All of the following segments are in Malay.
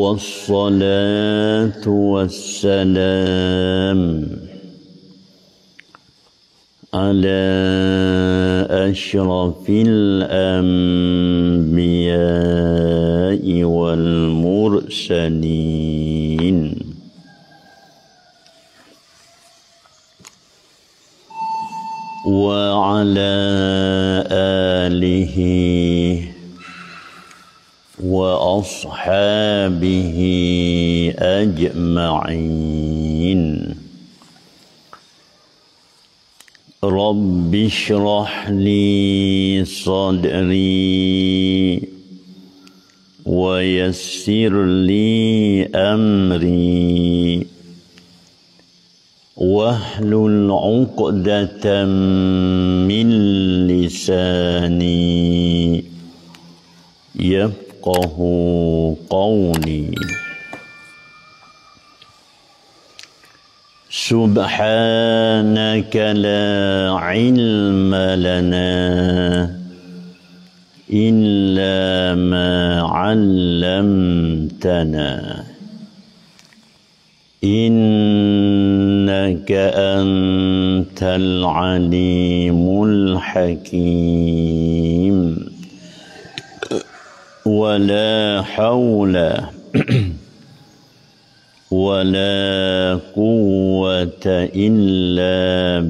والصلاة والسلام على أشرف الأنبياء والمرسلين وعلى آله واصحابه اجمعين رب اشرح لي صدري ويسر لي امري واحلل عقدة من لساني يبقى يفقه قولي سبحانك لا علم لنا إلا ما علمتنا إنك أنت العليم الحكيم ولا حول ولا قوة إلا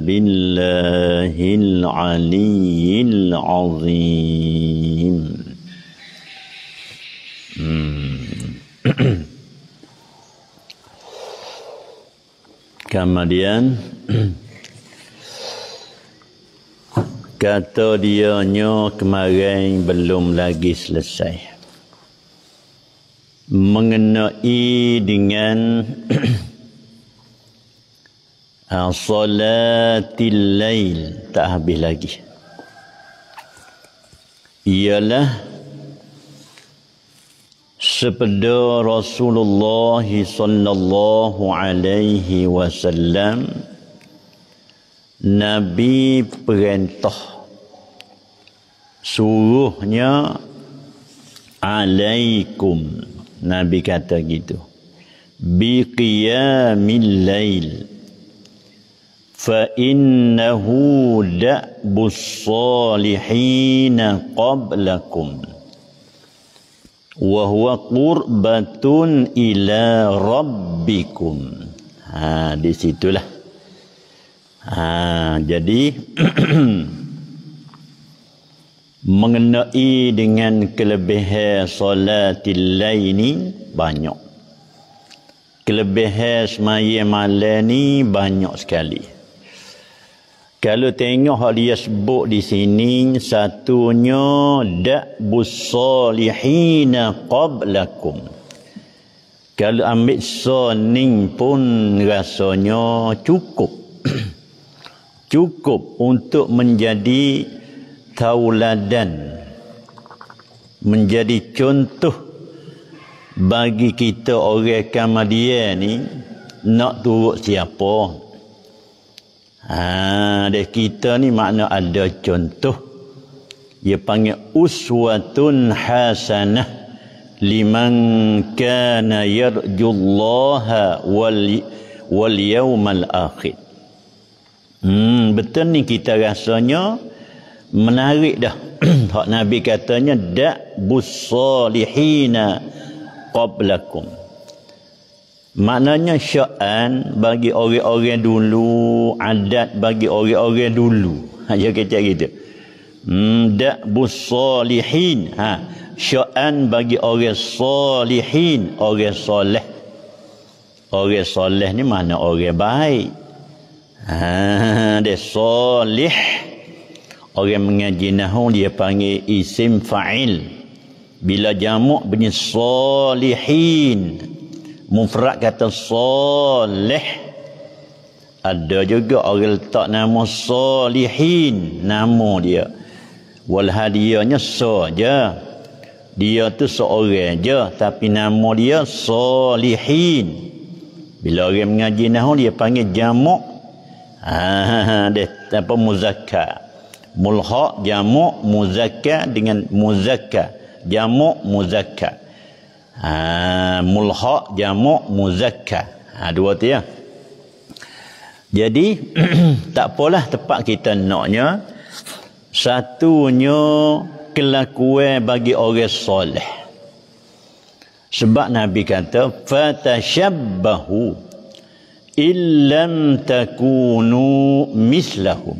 بالله العلي العظيم hmm. Kemudian kata dia nyo kemarin belum lagi selesai mengenai dengan solatil ah, lail tak habis lagi ialah sepeda Rasulullah sallallahu alaihi wasallam Nabi perintah suruhnya alaikum Nabi kata gitu biqiyamil lail fa innahu da'bus salihin qablakum wa huwa qurbatun ila rabbikum ha di situlah Ha, jadi mengenai dengan kelebihan solat solatil laini banyak. Kelebihan semayang malam ni banyak sekali. Kalau tengok hal dia sebut di sini satunya dak busalihin qablakum. Kalau ambil so pun rasanya cukup cukup untuk menjadi tauladan menjadi contoh bagi kita orang kamadian ni nak turut siapa ha kita ni makna ada contoh dia panggil uswatun hasanah liman kana yarjullaha wal wal yawmal akhir Hmm, betul ni kita rasanya menarik dah. Hak Nabi katanya da busalihina qablakum. Maknanya syaan bagi orang-orang dulu, adat bagi orang-orang dulu. Ha dia kata gitu. Hmm, da busalihin. Ha, syaan bagi orang salihin, orang soleh. Orang soleh ni mana orang baik. Ha, dia solih orang mengaji nahu dia panggil isim fa'il bila jamuk bunyi solihin mufrad kata solih ada juga orang letak nama solihin nama dia wal hadiahnya saja dia tu seorang je tapi nama dia solihin bila orang mengaji nahu dia panggil jamuk ada ha, ha, ha, apa muzakka mulha jamuk muzakka dengan muzakka jamuk muzakka ha mulha jamuk muzakka ha dua tu ya jadi tak apalah tempat kita naknya satunya kelakuan bagi orang soleh sebab nabi kata fatashabbahu illam takunu mislahum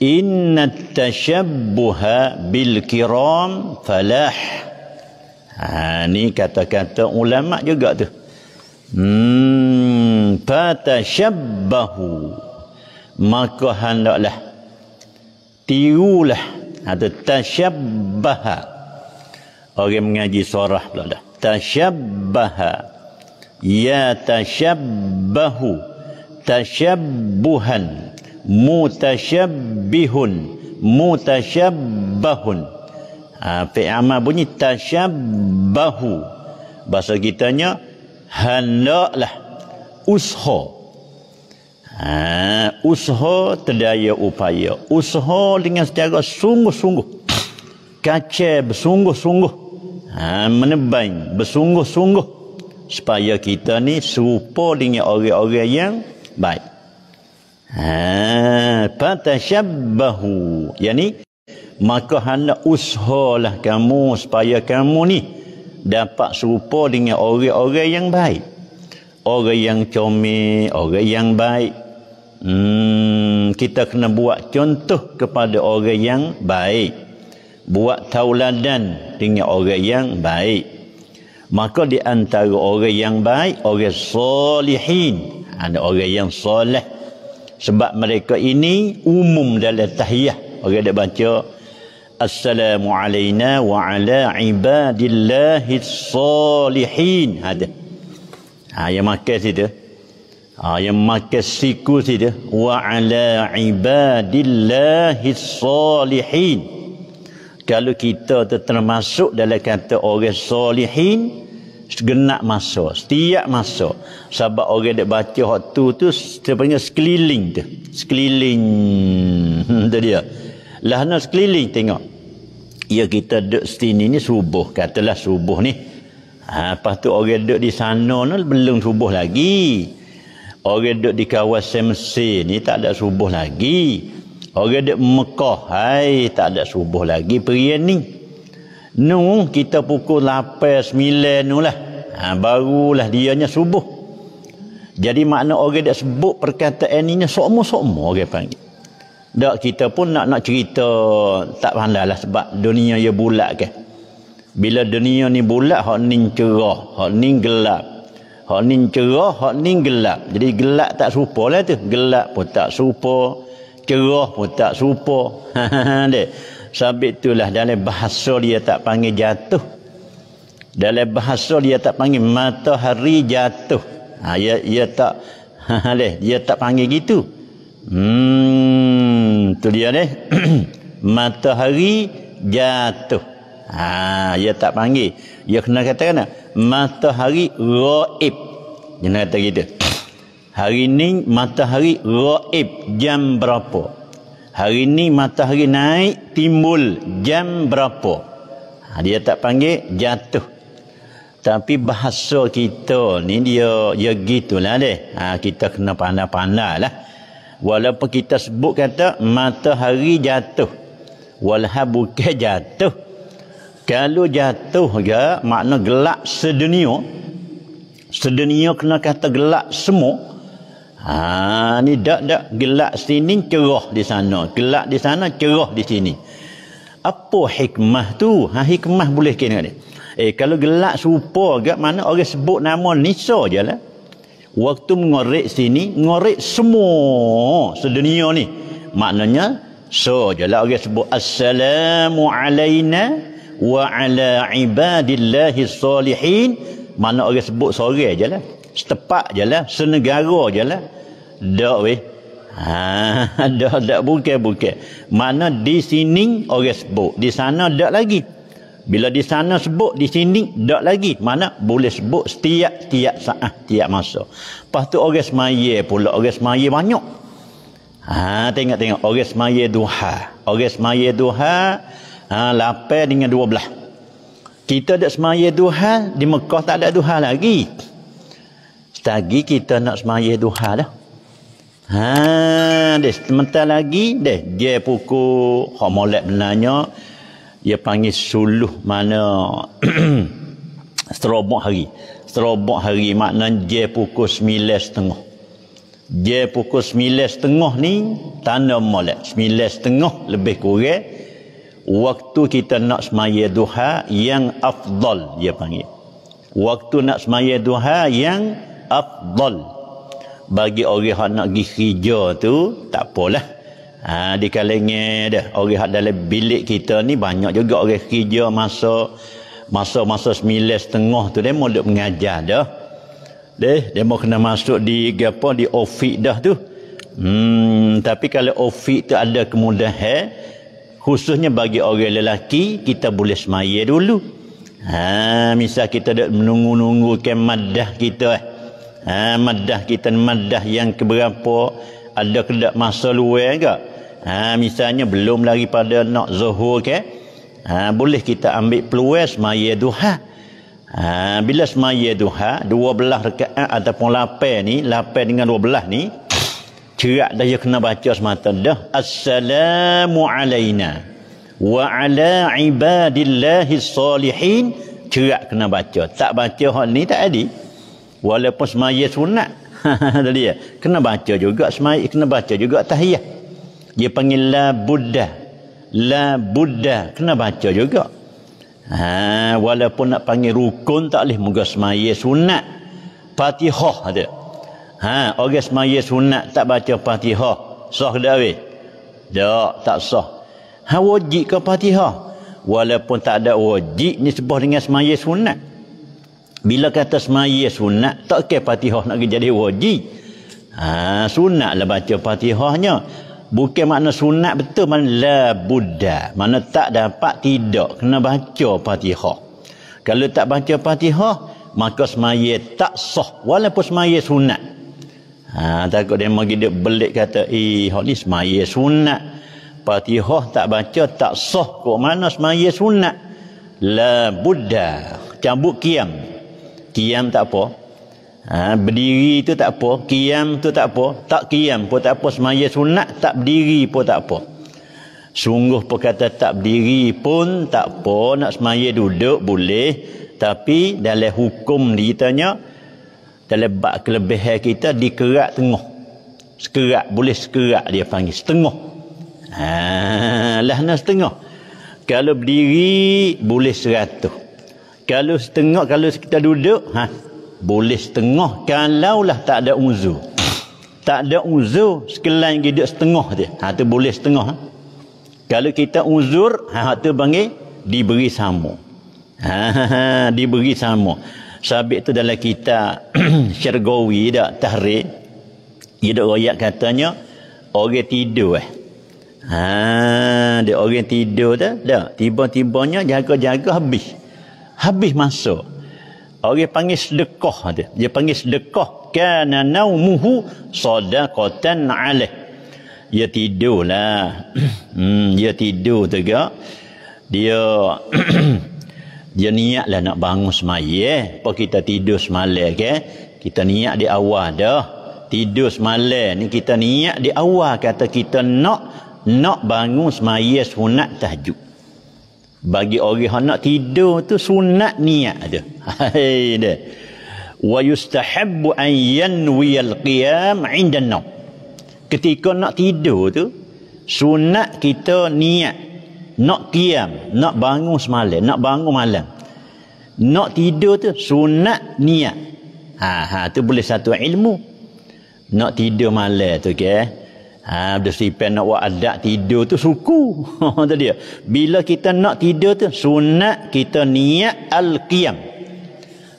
inna tashabbuha bil kiram falah ha ni kata-kata ulama juga tu hmm maka hendaklah tiulah ada ha, tashabbaha orang mengaji surah pula dah tashabbaha Ya yatashabbahu tashabbuhan mutashabbihun mutashabbahun ha, fi'amah bunyi tashabbahu bahasa kitanya hendaklah usho ha, usho terdaya upaya usho dengan secara sungguh-sungguh kaca bersungguh-sungguh ha, menebang bersungguh-sungguh supaya kita ni serupa dengan orang-orang yang baik. Ha, fatashabbahu. Yani maka hendak usahlah kamu supaya kamu ni dapat serupa dengan orang-orang yang baik. Orang yang comel, orang yang baik. Hmm, kita kena buat contoh kepada orang yang baik. Buat tauladan dengan orang yang baik maka di antara orang yang baik orang solihin ada orang yang soleh sebab mereka ini umum dalam tahiyah orang yang baca assalamu alayna wa ala ibadillahi solihin ada ha, ha yang makan siku situ wa ala ibadillahi solihin kalau kita termasuk dalam kata orang solihin segenap masa setiap masa sebab orang dia baca waktu tu sepanjang sekeliling tu sekeliling hmm, tu dia lah sekeliling tengok ya kita duduk sini ni subuh katalah subuh ni ha, lepas tu orang duduk di sana ni belum subuh lagi orang duduk di kawasan mesin ni tak ada subuh lagi Orang dek Mekah, hai tak ada subuh lagi perian ni. Nu kita pukul 8 9 nu lah. Ha, barulah dianya subuh. Jadi makna orang dek sebut perkataan ini sokmo-sokmo orang panggil. Dak kita pun nak nak cerita tak pandailah sebab dunia ia bulat kan. Bila dunia ni bulat hak ning cerah, hak ning gelap. Hak ning cerah, hak ning gelap. Jadi gelap tak serupalah tu. Gelap pun tak serupa cerah pun tak serupa. Dek. Sabit itulah dalam bahasa dia tak panggil jatuh. Dalam bahasa dia tak panggil matahari jatuh. Ha, ia, ya, ia ya tak leh dia tak panggil gitu. Hmm, tu dia leh. matahari jatuh. Ha, ia ya tak panggil. Dia kena katakan matahari raib. Dia kata gitu. Hari ini matahari raib jam berapa? Hari ini matahari naik timbul jam berapa? Ha, dia tak panggil jatuh. Tapi bahasa kita ni dia ya gitulah deh. Ha, kita kena pandai-pandai lah. Walaupun kita sebut kata matahari jatuh. walha bukan jatuh. Kalau jatuh ya makna gelap sedunia. Sedunia kena kata gelap semua. Ha ni dak dak gelak sini cerah di sana, gelak di sana cerah di sini. Apa hikmah tu? Ha hikmah boleh kena ni. Eh kalau gelak serupa gak mana orang sebut nama Nisa je lah. Waktu mengorek sini, mengorek semua sedunia ni. Maknanya so je lah orang sebut assalamu alaina wa ala ibadillahi salihin. Mana orang sebut sore je lah. Setepak je lah. Senegara je lah. Dak weh. Ha, dak dak bukan bukan. Mana di sini orang sebut, di sana dak lagi. Bila di sana sebut, di sini dak lagi. Mana boleh sebut setiap setiap saat, ah, setiap masa. Lepas tu orang semaya pula, orang semaya banyak. Ha, tengok tengok orang semaya duha. Orang semaya duha ha lapan dengan dua belah. Kita dak semaya duha di Mekah tak ada duha lagi. Setagi kita nak semaya duha dah. Ha, deh sementara lagi deh dia pukul hok molek benarnya dia panggil suluh mana serobok hari. Serobok hari maknanya dia pukul sembilan setengah. Dia pukul sembilan setengah ni tanda molek. Sembilan setengah lebih kurang. Waktu kita nak semaya duha yang afdal dia panggil. Waktu nak semaya duha yang afdal bagi orang yang nak pergi kerja tu tak apalah ha, di kalengnya dah orang yang dalam bilik kita ni banyak juga orang kerja masa masa-masa sembilan setengah tu dia mau duduk mengajar dah deh dia mau kena masuk di apa di ofik dah tu hmm, tapi kalau ofik tu ada kemudahan khususnya bagi orang lelaki kita boleh semaya dulu ha, misal kita dah menunggu-nunggu kemadah kita eh ha, madah kita madah yang keberapa ada kedak masa luar ke ha, misalnya belum lagi pada nak zuhur ke ha, boleh kita ambil peluang semaya duha ha, bila semaya duha dua belah rekaat ataupun lapan ni lapan dengan dua belah ni cerak dah ya kena baca semata dah assalamu alaina wa ala ibadillahi salihin cerak kena baca tak baca hal ni tak adik walaupun semaya sunat tadi ya kena baca juga semaya kena baca juga tahiyah dia panggil la buddha la buddha kena baca juga ha walaupun nak panggil rukun tak boleh moga semaya sunat fatihah dia ha orang semaya sunat tak baca fatihah sah dah weh tak tak sah ha wajib ke fatihah walaupun tak ada wajib ni sebab dengan semaya sunat bila kata semaya sunat, tak ke fatihah nak jadi wajib. Ha, sunat lah baca fatihahnya. Bukan makna sunat betul, makna la buddha. Makna tak dapat, tidak. Kena baca fatihah. Kalau tak baca fatihah, maka semaya tak sah. Walaupun semaya sunat. Ha, takut dia mahu dia belik kata, eh, ini semaya sunat. Fatihah tak baca, tak sah. Kok mana semaya sunat? La buddha. Cabut kiam. Kiam tak apa. Ha, berdiri itu tak apa. Kiam itu tak apa. Tak kiam pun tak apa. Semaya sunat tak berdiri pun tak apa. Sungguh perkata tak berdiri pun tak apa. Nak semaya duduk boleh. Tapi dalam hukum ditanya. Dalam bak kelebihan kita dikerak tengah. Sekerak. Boleh sekerak dia panggil. Setengah. Ha, lah nak setengah. Kalau berdiri boleh seratus kalau setengah kalau kita duduk ha boleh setengah kalaulah tak ada uzur tak ada uzur sekelain gitu setengah dia ha tu boleh setengah ha? kalau kita uzur ha tu panggil diberi sama ha, ha, diberi sama sabit tu dalam kita syergawi dak tahrir dia dak royak katanya orang tidur eh ha dia orang tidur tu dak tiba-tibanya jaga-jaga habis habis masuk orang panggil sedekah dia dia panggil sedekah kana naumuhu sadaqatan alaih dia tidurlah hmm dia tidur tegak dia dia niat lah nak bangun semayeh apa kita tidur semalam ke kita niat di awal dah tidur semalam ni kita niat di awal kata kita nak nak bangun semayeh sunat tahajud bagi orang yang nak tidur tu sunat niat dia. Hai dia. Wa yustahabbu an yanwi al-qiyam 'inda an Ketika nak tidur tu sunat kita niat nak qiyam, nak bangun semalam, nak bangun malam. Nak tidur tu sunat niat. Ha ha tu boleh satu ilmu. Nak tidur malam tu ke. Okay? Eh? Ha, dia nak buat adat tidur tu suku. Itu dia. Bila kita nak tidur tu, sunat kita niat al-qiyam.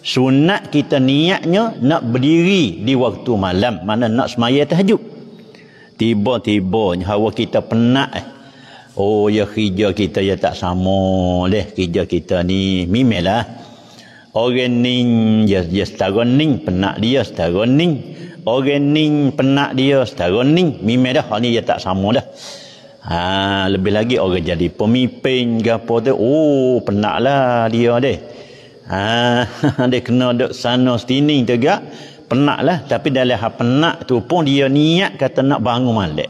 Sunat kita niatnya nak berdiri di waktu malam. Mana nak semaya tahajud. Tiba-tiba hawa kita penat eh. Oh ya kerja kita ya tak sama. Leh kerja kita ni mimelah. Orang ning dia dia setara ning penak dia setara ning. Orang ning penak dia setara ning. Mimeh dah hal ni dia tak sama dah. Ha, lebih lagi orang jadi pemimpin ke apa tu. Oh penaklah dia deh. Ha, dia kena duduk sana setini juga. lah. Tapi dalam hal penak tu pun dia niat kata nak bangun malik.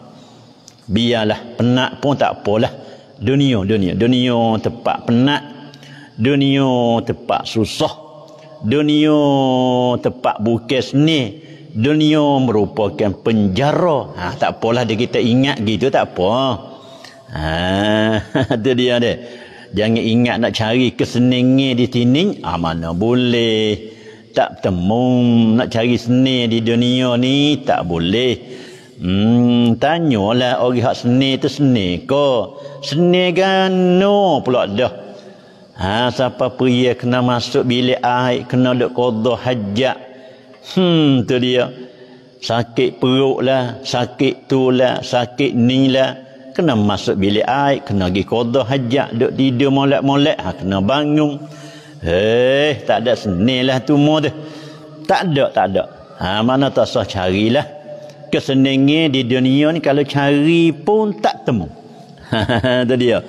Biarlah penak pun tak apalah. Dunia, dunia. Dunia tempat penat dunia tempat susah dunia tempat bukis ni dunia merupakan penjara ha, tak apalah dia kita ingat gitu tak apa ha, itu dia dia jangan ingat nak cari keseningan di sini ha, mana boleh tak temu nak cari seni di dunia ni tak boleh Hmm, tanyalah orang yang seni tu seni ke? Seni kan no pula dah. Ha, siapa pria kena masuk bilik air, kena dok kodoh hajat. Hmm, tu dia. Sakit perut lah, sakit tulah, sakit ni lah. Kena masuk bilik air, kena pergi kodoh hajat, dok tidur molek-molek, ha, kena bangun. Eh, tak ada seni lah tu mu tu. Tak ada, tak ada. Ha, mana tak sah carilah. Keseningnya di dunia ni kalau cari pun tak temu. Ha, tu dia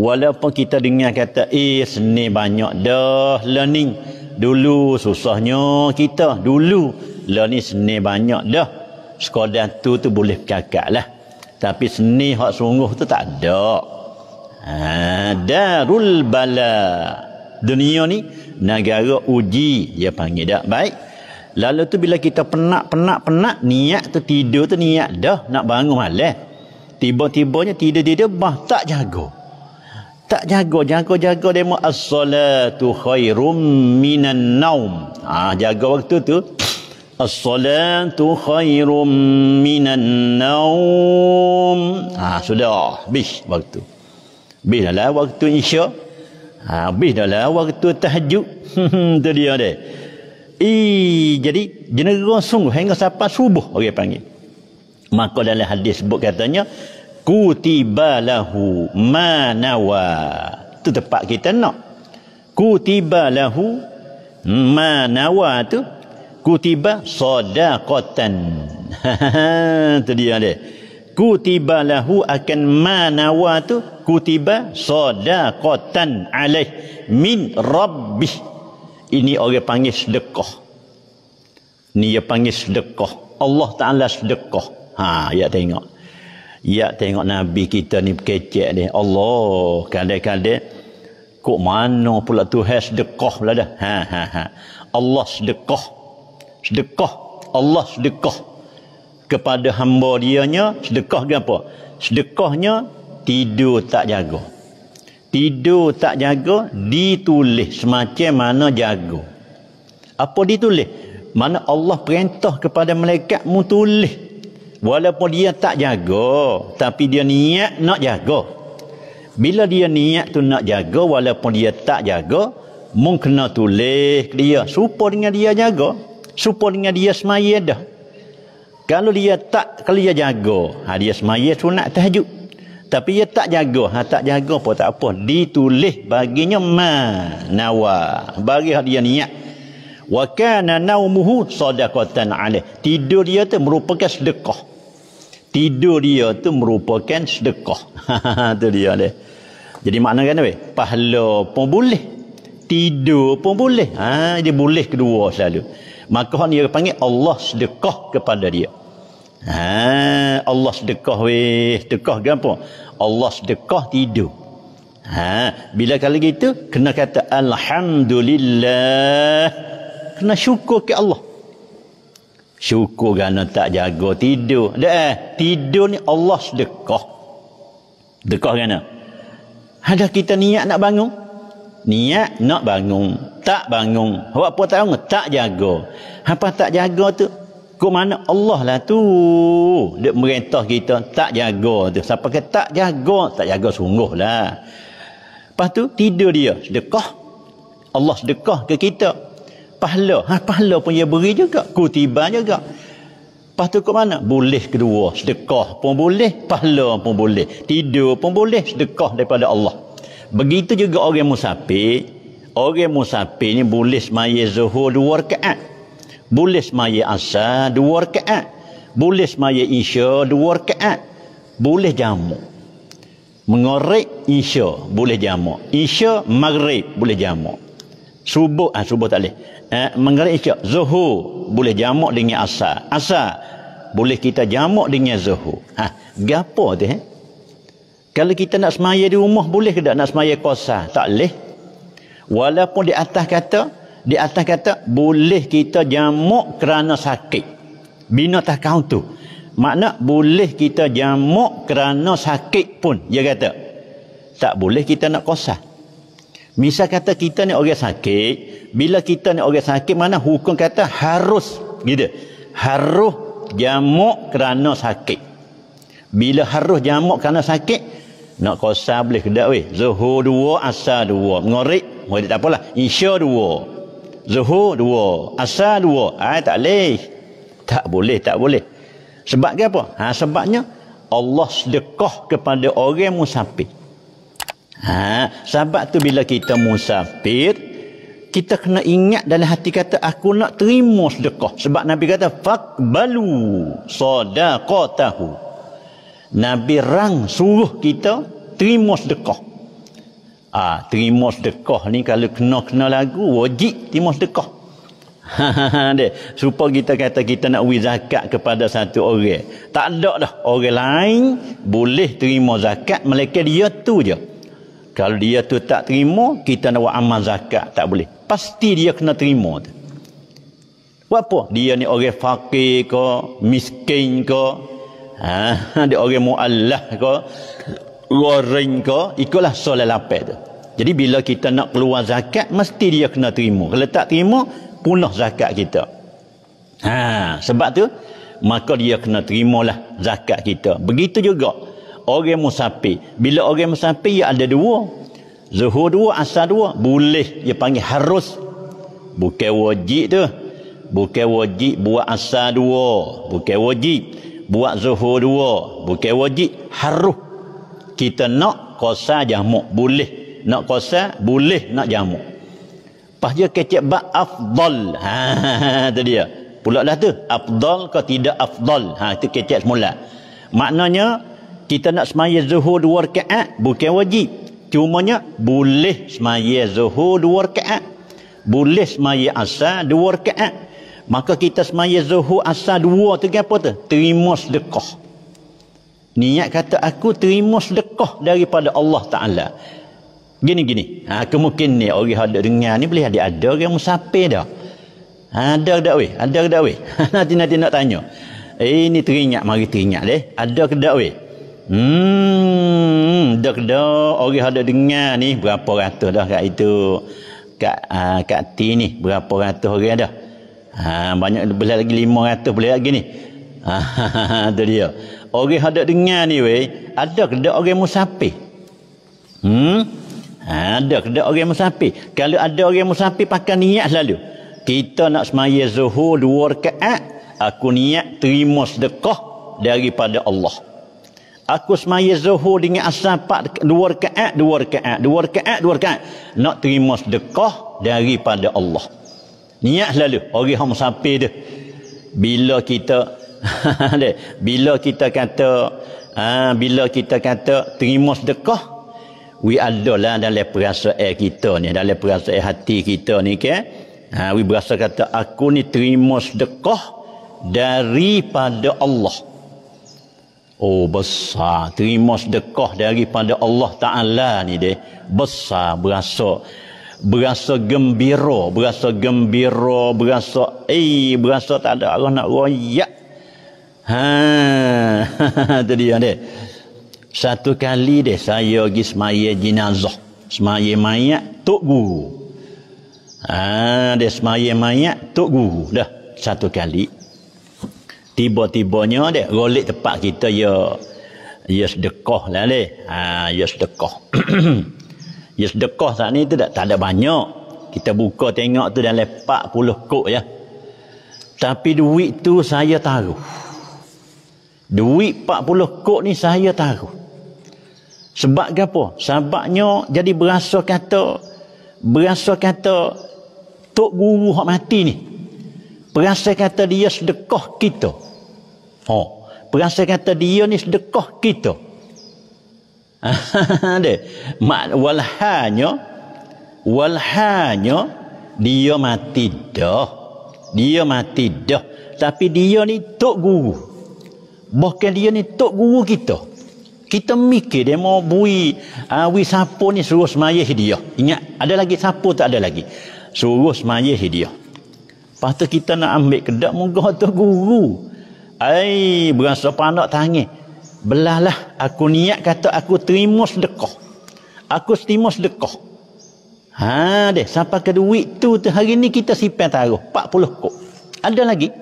walaupun kita dengar kata eh seni banyak dah learning dulu susahnya kita dulu learning seni banyak dah sekolah tu tu boleh cakap lah tapi seni hak sungguh tu tak ada ha, darul bala dunia ni negara uji dia panggil tak baik lalu tu bila kita penat penat penat niat tu tidur tu niat dah nak bangun malam tiba-tibanya tidur-tidur bah tak jaga tak jaga jaga jaga dia mak as-salatu khairum minan naum ah ha, jaga waktu tu as-salatu khairum minan naum ah sudah bis waktu bis dah lah waktu isya ah ha, bis dah lah waktu tahajud tu dia deh i jadi jenis sungguh hingga sampai subuh orang okay, panggil maka dalam hadis sebut katanya kutiba lahu ma nawa tu tempat kita nak kutiba lahu ma nawa tu kutiba sadaqatan tu dia dia kutiba lahu akan ma nawa tu kutiba sadaqatan alaih min rabbih ini orang panggil sedekah ni dia panggil sedekah Allah Ta'ala sedekah ha ya tengok Ya tengok Nabi kita ni kecek ni. Allah, kadai-kadai. Kok mana pula tu has sedekah lah dah. Ha, ha, ha. Allah sedekah. Sedekah. Allah sedekah. Kepada hamba dia nya sedekah ke apa? Sedekahnya, tidur tak jaga. Tidur tak jaga, ditulis semacam mana jaga. Apa ditulis? Mana Allah perintah kepada mereka mutulis walaupun dia tak jaga tapi dia niat nak jaga bila dia niat tu nak jaga walaupun dia tak jaga mungkin nak tulis dia supo dengan dia jaga supo dengan dia semaya dah kalau dia tak kalau dia jaga ha, dia semaya tu nak tahajud tapi dia tak jaga ha, tak jaga pun tak apa ditulis baginya ma nawa bagi dia niat Wakana naumuhu sadaqatan alaih tidur dia tu merupakan sedekah tidur dia tu merupakan sedekah. tu dia dia. Jadi makna kan weh, pahala pun boleh. Tidur pun boleh. Ha, dia boleh kedua selalu. Maka hon dia panggil Allah sedekah kepada dia. Ha, Allah sedekah weh, sedekah gapo? Allah sedekah tidur. Ha, bila kali gitu kena kata alhamdulillah. Kena syukur ke Allah. Syukur kerana tak jaga tidur. Dah, eh, tidur ni Allah sedekah. Sedekah kerana. Ada kita niat nak bangun? Niat nak bangun. Tak bangun. Apa tahu? Tak jaga. Apa tak jaga tu? Ke mana Allah lah tu. Dia merintah kita tak jaga tu. Siapa kata tak jaga? Tak jaga sungguh lah. Lepas tu tidur dia sedekah. Allah sedekah ke kita pahala. Ha, pahala pun dia beri juga. Kutiba juga. Lepas tu ke mana? Boleh kedua. Sedekah pun boleh. Pahala pun boleh. Tidur pun boleh. Sedekah daripada Allah. Begitu juga orang musafir. Orang musafir ni boleh semaya zuhur dua rekaat. Boleh semaya asar dua rekaat. Boleh semaya isya dua rekaat. Boleh jamu. Mengorek isya boleh jamu. Isya maghrib boleh jamu. Subuh ah subuh tak boleh eh, mengerik isyak zuhur boleh jamak dengan asar asar boleh kita jamak dengan zuhur ha gapo tu eh? kalau kita nak semaya di rumah boleh ke tak nak semaya kosa tak leh walaupun di atas kata di atas kata boleh kita jamak kerana sakit bina tak kau tu makna boleh kita jamak kerana sakit pun dia kata tak boleh kita nak kosa misal kata kita ni orang sakit bila kita ni orang sakit mana hukum kata harus gitu harus jamuk kerana sakit bila harus jamuk kerana sakit nak kosa boleh kedak weh zuhur dua asar dua mengorik mengorik tak apalah insya dua zuhur dua asar dua ah tak boleh tak boleh tak boleh sebab ke apa ha, sebabnya Allah sedekah kepada orang musafir ha, sebab tu bila kita musafir kita kena ingat dalam hati kata aku nak terima sedekah sebab nabi kata faqbalu sadaqatahu nabi rang suruh kita terima sedekah ah ha, terima sedekah ni kalau kena kena lagu wajib terima sedekah ha supaya kita kata kita nak wi zakat kepada satu orang tak ada dah orang lain boleh terima zakat melainkan dia tu je kalau dia tu tak terima, kita nak buat amal zakat. Tak boleh pasti dia kena terima tu. Buat apa? Dia ni orang fakir ke, miskin ke, ha, dia orang muallah ke, goreng ke, ikutlah solat lapar tu. Jadi bila kita nak keluar zakat, mesti dia kena terima. Kalau tak terima, punah zakat kita. Ha, sebab tu, maka dia kena lah zakat kita. Begitu juga, orang musafir. Bila orang musafir, ia ya ada dua. Zuhur dua, asar dua. Boleh dia panggil harus. Bukan wajib tu. Bukan wajib buat asar dua. Bukan wajib buat zuhur dua. Bukan wajib harus. Kita nak kosa jamuk. Boleh. Nak kosa, boleh nak jamuk. Lepas dia kecep bak afdal. Ha, tu dia. Pulak dah tu. Afdal ke tidak afdal. Ha, itu kecep semula. Maknanya, kita nak semaya zuhur dua rekaat, bukan wajib cumanya boleh semaya zuhur dua rakaat boleh semaya asar dua rakaat maka kita semaya zuhur asar dua tu apa tu terima sedekah niat kata aku terima sedekah daripada Allah Ta'ala gini gini ha, kemungkin ni orang ada dengar ni boleh ada ada orang musafir dah ha, ada ke tak weh ada ke tak weh nanti nanti nak tanya eh ni teringat mari teringat deh ada ke tak weh Hmm, dok dok orang ada dengar ni berapa ratus dah kat itu. Kat uh, kat T ni berapa ratus orang ada? Ha, banyak lebih lagi 500 boleh lagi ni. Ha, tu dia. Orang ada dengar ni wey, ada ke dak orang musafir? Hmm? Ha, ada ke dak orang musafir? Kalau ada orang musafir pakai niat selalu. Kita nak semaya zuhur dua rakaat, aku niat terima sedekah daripada Allah. Aku semaya zuhur dengan asal pak dua rekaat, dua rekaat, dua rekaat, dua rekaat. Nak terima sedekah daripada Allah. Niat selalu. Orang yang sampai dia. Bila kita, bila kita kata, ha, bila kita kata terima sedekah, we adalah dalam perasaan kita ni, dalam perasaan hati kita ni ke. Okay? Ha, we berasa kata, aku ni terima sedekah daripada Allah. Oh besar. Terima sedekah daripada Allah Ta'ala ni deh. Besar. Berasa. Berasa gembira. Berasa gembira. Berasa. Eh. Berasa tak ada Allah nak royak. Ha. Itu dia deh. Satu kali deh. Saya pergi semaya jenazah. Semaya mayat. Tok guru. Ha. Dia semaya mayat. Tok guru. Dah. Satu kali tiba-tibanya dek golek tempat kita ya ya sedekah lah leh ha ya sedekah ya sedekah saat ni tu tak, tak ada banyak kita buka tengok tu lepak puluh kok ya tapi duit tu saya tahu duit 40 kok ni saya tahu sebab apa sebabnya jadi berasa kata berasa kata tok guru hak mati ni Perasa kata dia sedekah kita. Ha. Perasa kata dia ni sedekah kita. Ade. Mak walhanya walhanya dia mati dah. Dia mati dah. Tapi dia ni tok guru. Bahkan dia ni tok guru kita. Kita mikir dia mau bui awi ah, sapu ni suruh semayih dia. Ingat ada lagi sapu tak ada lagi. Suruh semayih dia. Lepas kita nak ambil kedak muka tu guru. Ai berasa pandak tangis. Belahlah, aku niat kata aku terima sedekah. Aku terima sedekah. Ha deh sampai ke duit tu tu hari ni kita simpan taruh 40 kok. Ada lagi.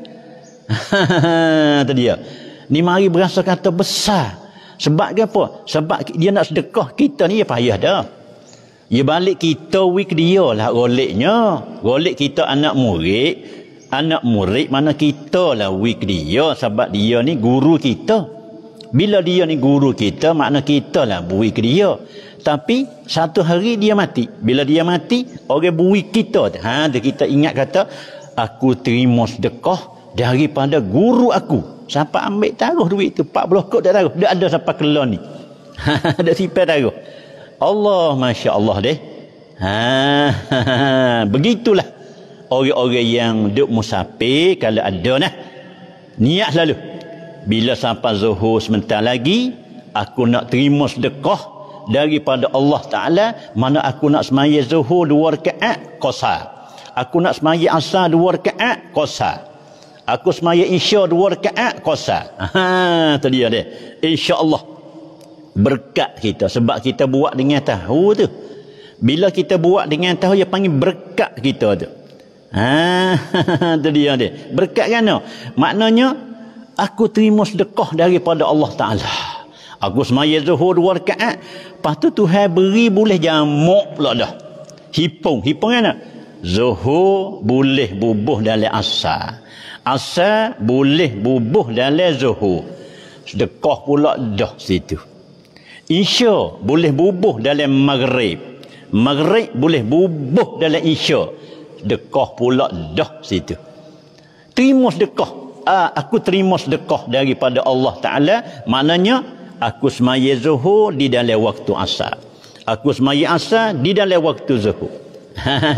Tadi dia. Ni mari berasa kata besar. Sebab ke apa? Sebab dia nak sedekah kita ni ya payah dah. Ya balik kita wik dia lah roliknya. Rolik kita anak murid anak murid mana kita lah weak dia sebab dia ni guru kita bila dia ni guru kita makna kita lah buik dia tapi satu hari dia mati bila dia mati orang buik kita ha dia kita ingat kata aku terima sedekah daripada guru aku siapa ambil taruh duit tu 40 kot tak taruh dia ada siapa kelon ni ha ada sipai taruh Allah masya-Allah deh ha, ha, ha, ha begitulah orang-orang yang duk musafir kalau ada nah niat selalu bila sampai zuhur sebentar lagi aku nak terima sedekah daripada Allah Ta'ala mana aku nak semayah zuhur dua rekaat kosa aku nak semayah asar dua rekaat kosa aku semayah isya dua rekaat kosa ha tu dia dia insyaAllah berkat kita sebab kita buat dengan tahu tu bila kita buat dengan tahu dia panggil berkat kita tu Ha, tu dia dia. Berkat kan no? Maknanya aku terima sedekah daripada Allah Taala. Aku semaya zuhur dua rakaat. Lepas tu Tuhan beri boleh jamuk pula dah. Hipung. Hipung kan? Zuhur boleh bubuh dalam asar. Asar boleh bubuh dalam zuhur. Sedekah pula dah situ. Isya boleh bubuh dalam maghrib. Maghrib boleh bubuh dalam isya sedekah pula dah situ. Terima sedekah. Uh, ah, aku terima sedekah daripada Allah Ta'ala. Maknanya, aku semaya zuhur di dalam waktu asal. Aku semaya asal di dalam waktu zuhur.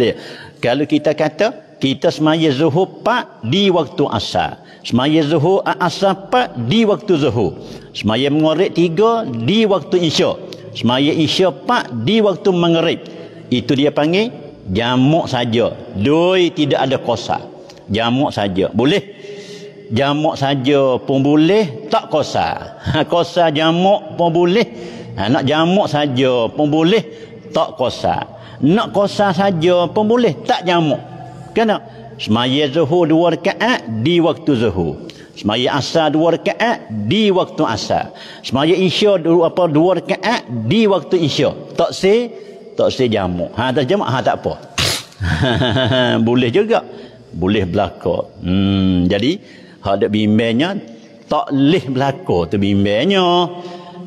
Dia. Kalau kita kata, kita semaya zuhur pak di waktu asal. Semaya zuhur asal pak di waktu zuhur. Semaya mengorek tiga di waktu insya. Semaya insya pak di waktu mengerik. Itu dia panggil jamuk saja doi tidak ada kosak. jamuk saja boleh jamuk saja pun boleh tak kosak. Ha, kosak jamuk pun boleh ha, nak jamuk saja pun boleh tak kosak. nak kosak saja pun boleh tak jamuk kena semaya zuhur dua rakaat di waktu zuhur semaya asar dua rakaat di waktu asar semaya isya dua apa dua rakaat di waktu isya tak sih tak sedih jamuk. Ha tak jamuk ha tak apa. boleh juga. Boleh berlaku. Hmm jadi hak dak bimbangnya tak leh berlaku tu bimbangnya.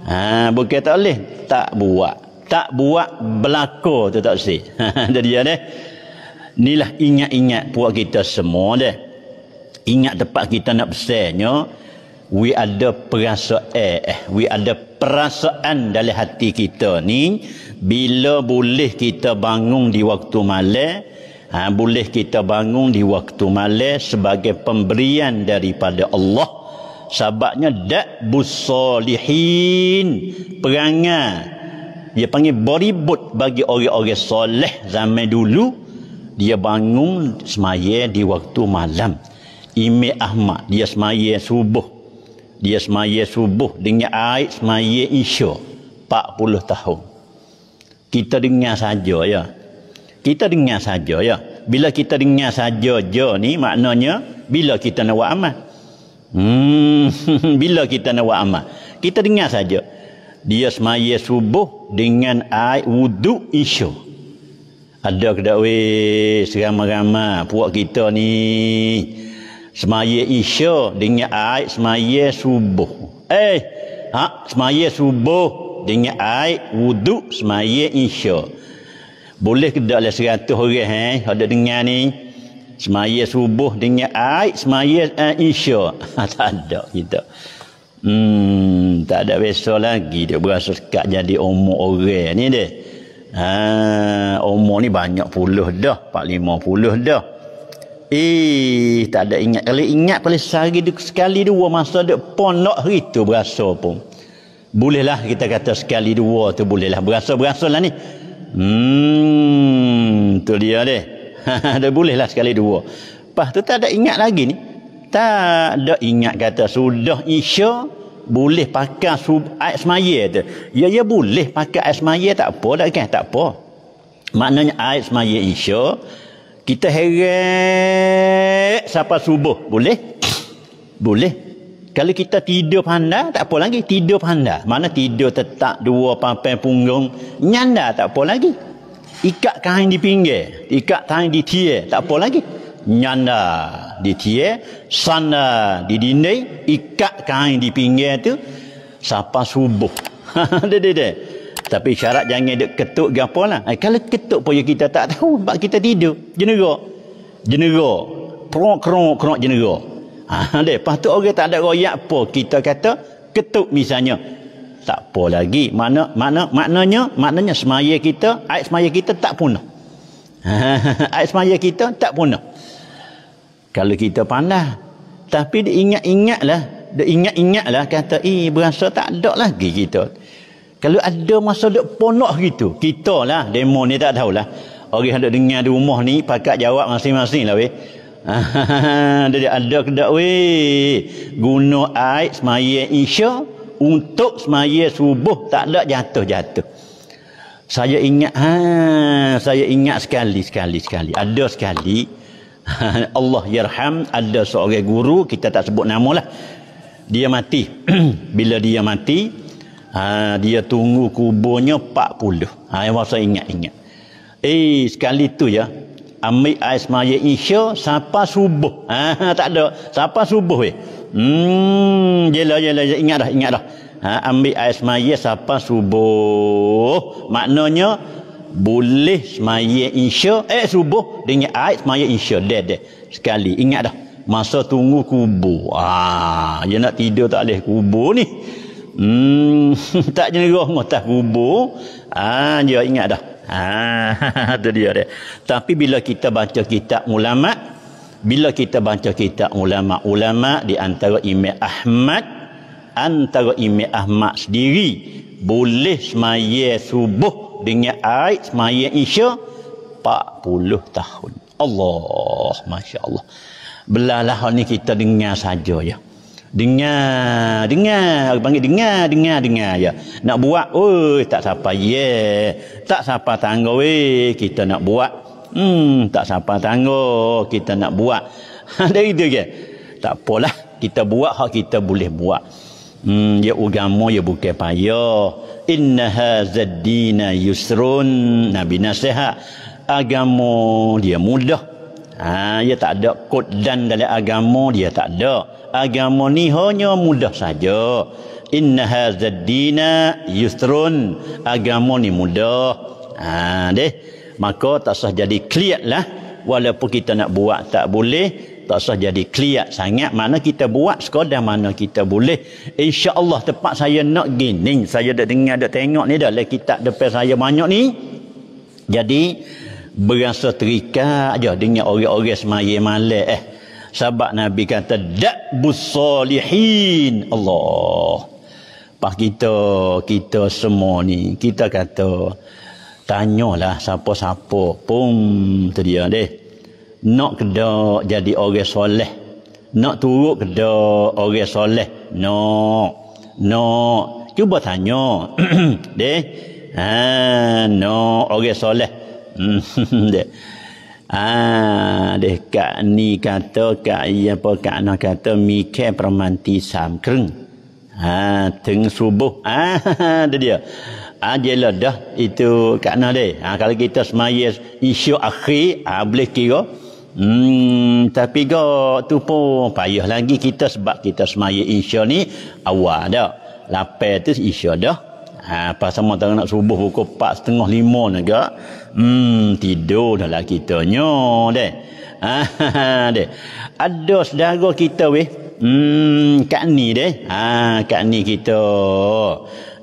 Ha bukan tak leh, tak buat. Tak buat berlaku tu tak sedih. jadi ya deh. Inilah ingat-ingat buat kita semua deh. Ingat tempat kita nak besarnya we ada perasaan eh, eh we ada perasaan dalam hati kita ni bila boleh kita bangun di waktu malam ha, boleh kita bangun di waktu malam sebagai pemberian daripada Allah sebabnya dak busolihin perangai dia panggil beribut bagi orang-orang soleh zaman dulu dia bangun semaya di waktu malam Imi Ahmad dia semaya subuh dia semaya subuh dengan air semaya isya 40 tahun kita dengar saja ya kita dengar saja ya bila kita dengar saja je ni maknanya bila kita nak buat amal hmm bila kita nak buat amal kita dengar saja dia semaya subuh dengan air wuduk isya ada kedak weh seramah-ramah puak kita ni semaya isya dengan air semaya subuh eh ha semaya subuh dengan air wudhu semaya isya boleh ke dak lah seratus orang eh ada dengar ni semaya subuh dengan air semaya eh, isya tak ada kita hmm tak ada biasa lagi dia berasa sekat jadi umur orang ni dia ha umur ni banyak puluh dah lima puluh dah Eh, tak ada ingat. Kalau ingat paling sehari sekali dua masa dia pun nak itu berasa pun. Bolehlah kita kata sekali dua tu bolehlah. Berasa-berasalah ni. Hmm, tu dia deh. Ada bolehlah sekali dua. Lepas tu tak ada ingat lagi ni. Tak ada ingat kata sudah isya boleh pakai sub air semaya tu. Ya, ya boleh pakai air semaya tak apa dah kan? Tak apa. Maknanya air semaya isya kita heret sampai subuh. Boleh? Boleh. Kalau kita tidur pandai, tak apa lagi. Tidur pandai. Mana tidur tetap dua pampai punggung. Nyanda, tak apa lagi. Ikat kain di pinggir. Ikat kain di tiar. Tak apa lagi. Nyanda di tiar. sana di dinding. Ikat kain di pinggir tu. Sampai subuh. Dede-dede. Tapi syarat jangan duk ketuk ke apa lah. Eh, kalau ketuk pun kita tak tahu sebab kita tidur. Jenera. Jenera. Kerok-kerok-kerok jenera. Ha, lepas tu orang tak ada royak pun. Kita kata ketuk misalnya. Tak apa lagi. Mana, mana, maknanya, maknanya semaya kita, air semaya kita tak punah. Ha, air semaya kita tak punah. Kalau kita pandah, Tapi ingat ingat lah, diingat ingat ingat lah kata, eh, berasa tak ada lagi kita. Kita. Kalau ada masa duk ponok gitu, kita lah demo ni tak tahulah. Orang yang duk dengar di rumah ni pakat jawab masing-masing lah weh. Jadi ada ke dak weh. Guna air semaya insya, untuk semaya subuh tak ada jatuh-jatuh. Saya ingat ha, saya ingat sekali sekali sekali. Ada sekali Allah yarham ada seorang guru kita tak sebut namalah. Dia mati. Bila dia mati, Ha, dia tunggu kuburnya 40. Ha, yang masa ingat-ingat. Eh, sekali tu ya. Ambil air semaya isya sampai subuh. Ha, tak ada. Sampai subuh weh. Hmm, jela, jela, jela. Ingat dah, ingat dah. Ha, ambil air semaya sampai subuh. Maknanya, boleh semaya isya. Eh, subuh. Dengan air semaya isya. Dah, dah. Sekali. Ingat dah. Masa tunggu kubur. Ah, ha, dia nak tidur tak boleh kubur ni. Hmm, tak jenerah mengatas kubur. Ah, dia ingat dah. Ah, itu dia dia. Tapi bila kita baca kitab ulama, bila kita baca kitab ulama, ulama di antara Imam Ahmad, antara Imam Ahmad sendiri boleh semaya subuh dengan air semaya isya 40 tahun. Allah, masya-Allah. Belalah ni kita dengar saja ya. Dengar, dengar. Aku panggil dengar, dengar, dengar. Ya. Nak buat, oh, tak siapa. Yeah. Tak siapa tangga, weh. Kita nak buat. Hmm, tak siapa tangga. Kita nak buat. Ada itu ke? Tak apalah. Kita buat, hak kita boleh buat. Hmm, ya ugamo ya bukan payah. Inna hazaddina yusrun. Nabi nasihat. Agamo dia mudah. Ha, dia ya tak ada kod dan dalam agama dia tak ada agama ni hanya mudah saja inna Hazadina dina yusrun agama ni mudah ha deh maka tak sah jadi kliat lah walaupun kita nak buat tak boleh tak sah jadi kliat sangat mana kita buat sekadar mana kita boleh Insya Allah tempat saya nak gini saya dah dengar dah tengok ni dah kita depan saya banyak ni jadi berasa terikat aja dengan orang-orang semaya malam eh sebab Nabi kata da'bus busolihin Allah. Pak kita, kita semua ni, kita kata tanyalah siapa-siapa pun tu dia deh. Nak kedo jadi orang soleh. Nak turut kedo orang soleh. No. No. Cuba tanya. deh. Ha, no orang soleh. Hmm, deh. Ah, deh kak ni kata kak iya apa kak nak kata mikir permanti sam kering. Ah, ha, teng subuh. Ah, dia dia. Ah, jelah dah itu kak nak deh. Ah, ha, kalau kita semayes isu akhir, ha, boleh kira. Hmm, tapi kak tu pun payah lagi kita sebab kita semayes isu ni awal dah. Lapa tu isu dah. Ha, pasal sama nak subuh pukul 4.30 5 ni kak. Hmm, tidur dah lah kita. Nyong, deh. Ah, deh. Ada saudara kita, weh. Hmm, kat ni, deh. Ah, ha, kat ni kita.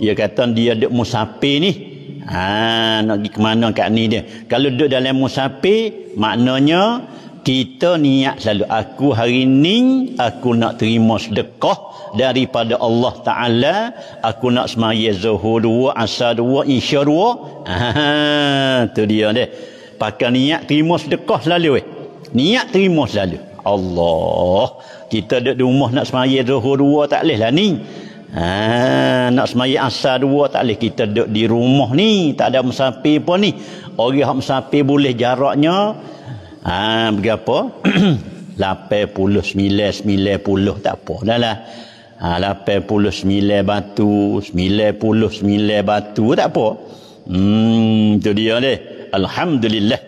Dia kata dia duduk musafir ni. Ha, nak pergi ke mana kat ni dia. Kalau duduk dalam musafir, maknanya kita niat selalu aku hari ini aku nak terima sedekah daripada Allah Ta'ala aku nak semaya zuhur dua asar dua insya dua Aha, tu dia deh pakai niat terima sedekah selalu eh. niat terima selalu Allah kita duduk di rumah nak semaya zuhur dua tak boleh lah ni Ha, nak semaya asar dua tak boleh kita duduk di rumah ni tak ada musafir pun ni orang yang musafir boleh jaraknya Ah ha, berapa? 89 90 tak apa dah lah. Ha, puluh 89 batu, puluh 99 batu tak apa. Hmm, tu dia deh. Alhamdulillah.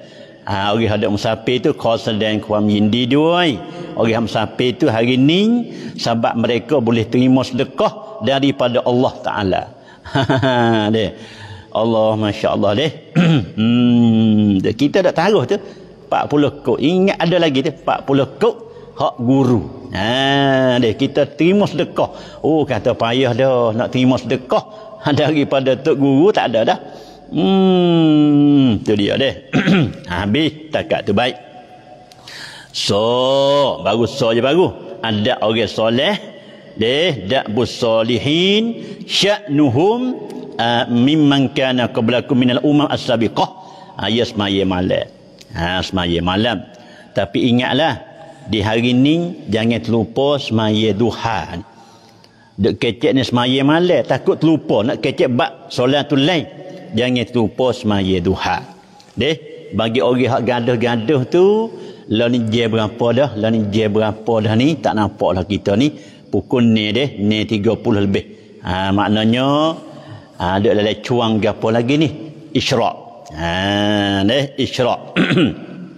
Ha, orang hadap musafir tu kau sedang kuam yindi duai. Orang musafir tu hari ni sebab mereka boleh terima sedekah daripada Allah Ta'ala. deh. Allah Masya Allah deh. hmm, kita dah taruh tu. 40 kok. Ingat ada lagi tu 40 kok hak guru. Ha deh kita terima sedekah. Oh kata payah dah nak terima sedekah ha, pada tu guru tak ada dah. Hmm tu dia deh. Habis takat tu baik. So bagus so je bagus. Ada orang soleh deh dak busolihin sya'nuhum uh, ah, mimman kana qablakum minal umam as-sabiqah. Ayas ah, maye Ha, semaya malam. Tapi ingatlah, di hari ini jangan terlupa semaya duha. Dek kecek ni semaya malam. Takut terlupa nak kecek bak solat tu lain. Jangan terlupa semaya duha. Deh, bagi orang yang gaduh-gaduh tu, lah ni je berapa dah, lah ni je berapa dah ni, tak nampak lah kita ni. Pukul ni deh, ni tiga puluh lebih. Ha, maknanya, ha, ada lelai cuang gapa lagi ni. Isyrak. Ha ni Isyraq.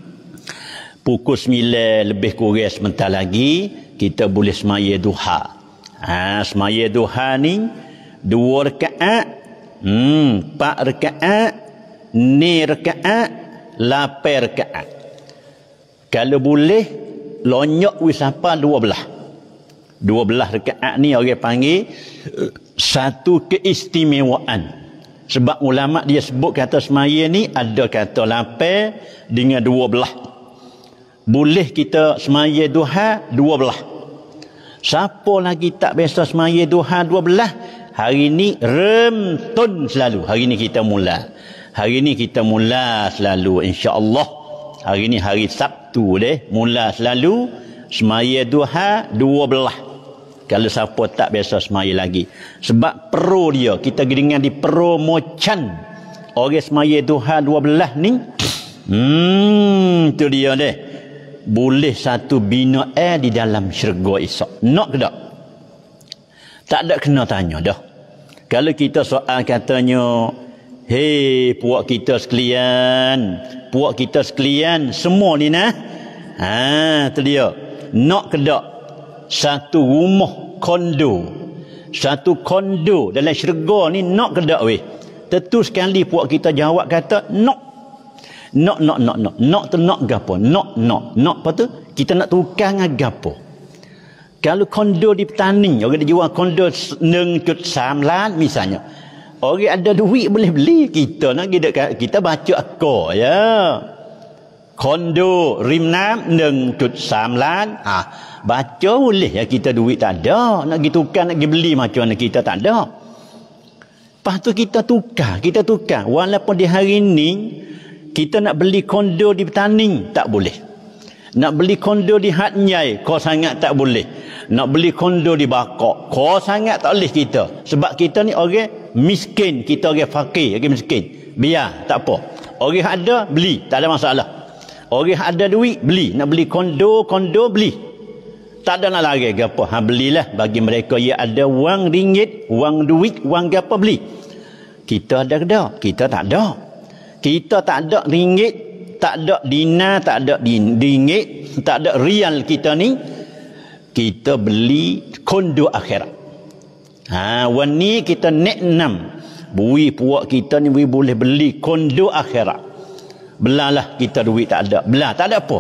Pukul 9 lebih kurang sebentar lagi kita boleh semaya duha. Ha semaya duha ni dua rakaat. Hmm, empat rakaat, ni rakaat, lapan rakaat. Kalau boleh lonyok wisapa dua belah. Dua belah rakaat ni orang panggil satu keistimewaan. Sebab ulama dia sebut kata semaya ni ada kata lapar dengan dua belah. Boleh kita semaya duha dua belah. Siapa lagi tak biasa semaya duha dua belah? Hari ni remtun selalu. Hari ni kita mula. Hari ni kita mula selalu insya-Allah. Hari ni hari Sabtu deh, mula selalu semaya duha dua belah kalau siapa tak biasa semaya lagi sebab pro dia kita dengar di promocan orang semaya dua belah ni hmm tu dia deh boleh satu bina air di dalam syurga esok nak ke tak tak ada kena tanya dah kalau kita soal katanya hei puak kita sekalian puak kita sekalian semua ni nah ha tu dia nak ke tak satu rumah kondo satu kondo dalam syurga ni nak ke dak weh tentu sekali puak kita jawab kata nak nak nak nak nak nak tu nak gapo nak nak nak apa tu kita nak tukar dengan gapo kalau kondo di petani orang dia jual kondo 1.3 lan misalnya orang ada duit boleh beli kita nak kita baca akor ya Kondo, rim คอนโดริมน้ำ1.3ล้านอ่ะบาจอ Ah, boleh ya kita duit tak ada nak pergi tukar nak pergi beli macam mana kita tak ada lepas tu kita tukar kita tukar walaupun di hari ini kita nak beli kondo di petani tak boleh nak beli kondo di Hat hatnyai kau sangat tak boleh nak beli kondo di bakok kau sangat tak boleh kita sebab kita ni orang miskin kita orang fakir orang miskin biar tak apa orang ada beli tak ada masalah Orang ada duit beli Nak beli kondo Kondo beli Tak ada nak lari Gapa Ha belilah Bagi mereka yang ada wang ringgit Wang duit Wang gapa beli Kita ada kedua Kita tak ada Kita tak ada ringgit Tak ada dina Tak ada din, ringgit Tak ada rial kita ni Kita beli Kondo akhirat Ha Wani kita nek enam Bui puak kita ni Bui boleh beli Kondo akhirat belalah kita duit tak ada belah tak ada apa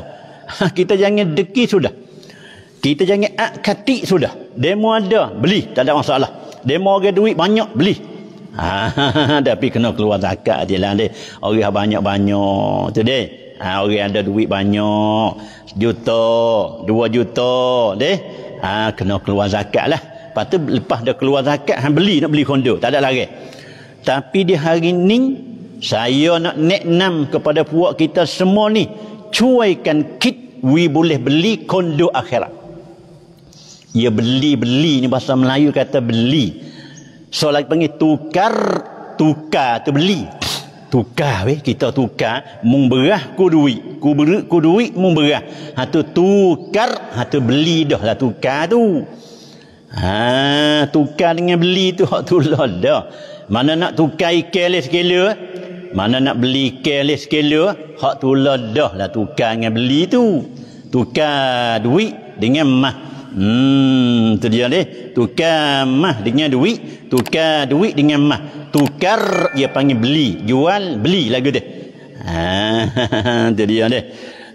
ha, kita jangan deki sudah kita jangan akati sudah demo ada beli tak ada masalah demo orang duit banyak beli ha, tapi kena keluar zakat je lah dia. orang banyak-banyak tu deh ha, orang ada duit banyak juta dua juta deh ha, kena keluar zakat lah lepas tu lepas dah keluar zakat ha, beli nak beli kondo tak ada lagi tapi di hari ni saya nak neknam kepada puak kita semua ni cuaikan kit we boleh beli kondo akhirat ia ya, beli-beli ni bahasa Melayu kata beli so lagi panggil tukar tukar tu beli tukar weh kita tukar mung berah ku duit ku beri ku duit mung berah ha tu tukar ha tu beli dah lah tukar tu ha tukar dengan beli tu hak tu lah dah mana nak tukar ikan le sekali eh? mana nak beli kele sekele hak tu ledah lah tukar dengan beli tu tukar duit dengan mah hmm tu dia ni tukar mah dengan duit tukar duit dengan mah tukar dia panggil beli jual beli lagu dia ha tu dia ni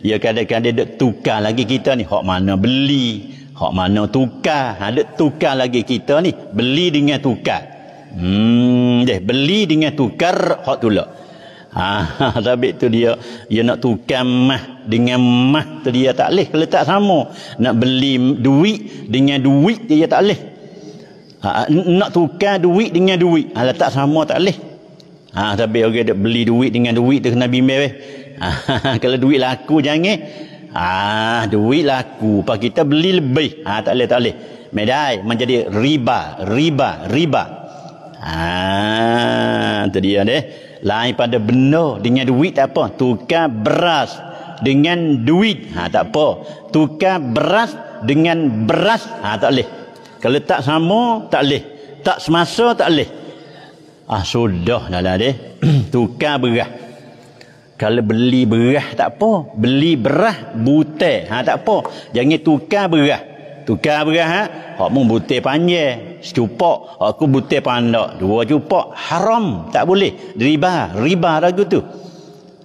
dia ya, kadang-kadang dia tukar lagi kita ni hak mana beli hak mana tukar ha dia tukar lagi kita ni beli dengan tukar hmm deh beli dengan tukar hak tu Ah, ha, tapi tu dia dia nak tukar mah dengan mah tu dia tak leh Kalau tak sama. Nak beli duit dengan duit dia tak leh. Ha, nak tukar duit dengan duit. Ah, ha, tak sama tak leh. Ah, tapi orang okay, dia beli duit dengan duit tu kena bimbel eh. Ah, kalau duit laku jangan. Ah, duit laku. Pak kita beli lebih. Ah, tak leh tak leh. Medai menjadi riba, riba, riba. Ah, tu dia deh lain pada benar dengan duit apa tukar beras dengan duit ha tak apa tukar beras dengan beras ha tak leh kalau tak sama tak leh tak semasa tak leh ah sudah dah lah deh tukar beras kalau beli beras tak apa beli beras butek ha tak apa jangan tukar beras tukar berahat hak mung butir panjang secupak aku butir pandak dua cupak haram tak boleh riba riba lagu tu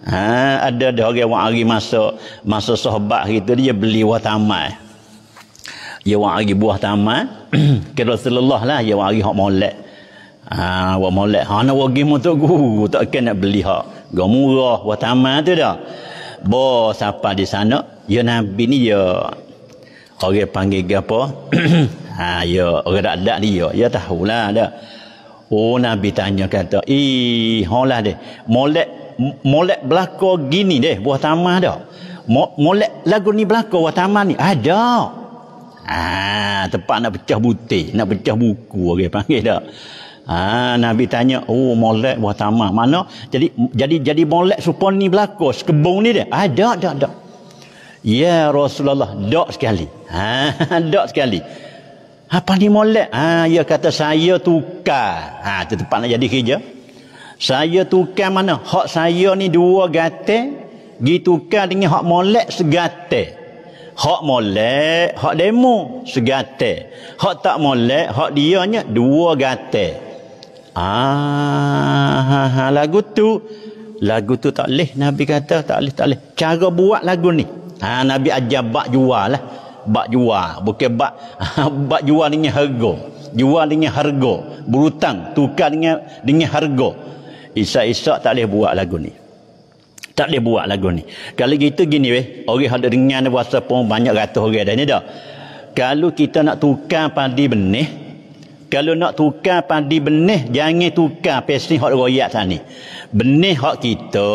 ha ada ada orang wak hari masa masa sahabat gitu dia beli wak tamai dia wak hari buah tamai ke Rasulullah lah dia wak hari hak molek ha wak molek ha nak wak gimo tu guru tak kena nak beli hak go murah wak tamai tu dah Bos apa di sana Ya nabi ni ya orang panggil gapo ha ya orang dak dak dia ya. ya tahulah ada oh nabi tanya kata ih holah deh molek molek belako gini deh buah tamah dak Mo, molek lagu ni belako buah tamah ni ada ah ha, tempat nak pecah butir nak pecah buku orang okay, panggil dak Ah ha, Nabi tanya, "Oh, molek buah tamah mana?" Jadi jadi jadi molek supon ni belako sekebung ni deh. Ada, ada, ada. Ya Rasulullah, dak sekali. Ha, dak sekali. Apa ni molek? Ha, ya kata saya tukar. Ha, tu tempat nak jadi kerja. Saya tukar mana? Hak saya ni dua gate, gi tukar dengan hak molek segate. Hak molek, hak demo segate. Hak tak molek, hak dia nya dua gate. Ah, ha, ha, ha, lagu tu lagu tu tak leh Nabi kata tak leh tak leh cara buat lagu ni Ha, Nabi ajar bak jual lah. Bak jual. Bukan bak. bak jual dengan harga. Jual dengan harga. Berutang. Tukar dengan, dengan harga. Isak-isak tak boleh buat lagu ni. Tak boleh buat lagu ni. Kalau kita gini weh. Orang ada dengar ni pun banyak ratus orang dah ni dah. Kalau kita nak tukar padi benih kalau nak tukar padi benih jangan tukar pesni hak royak sana benih hak kita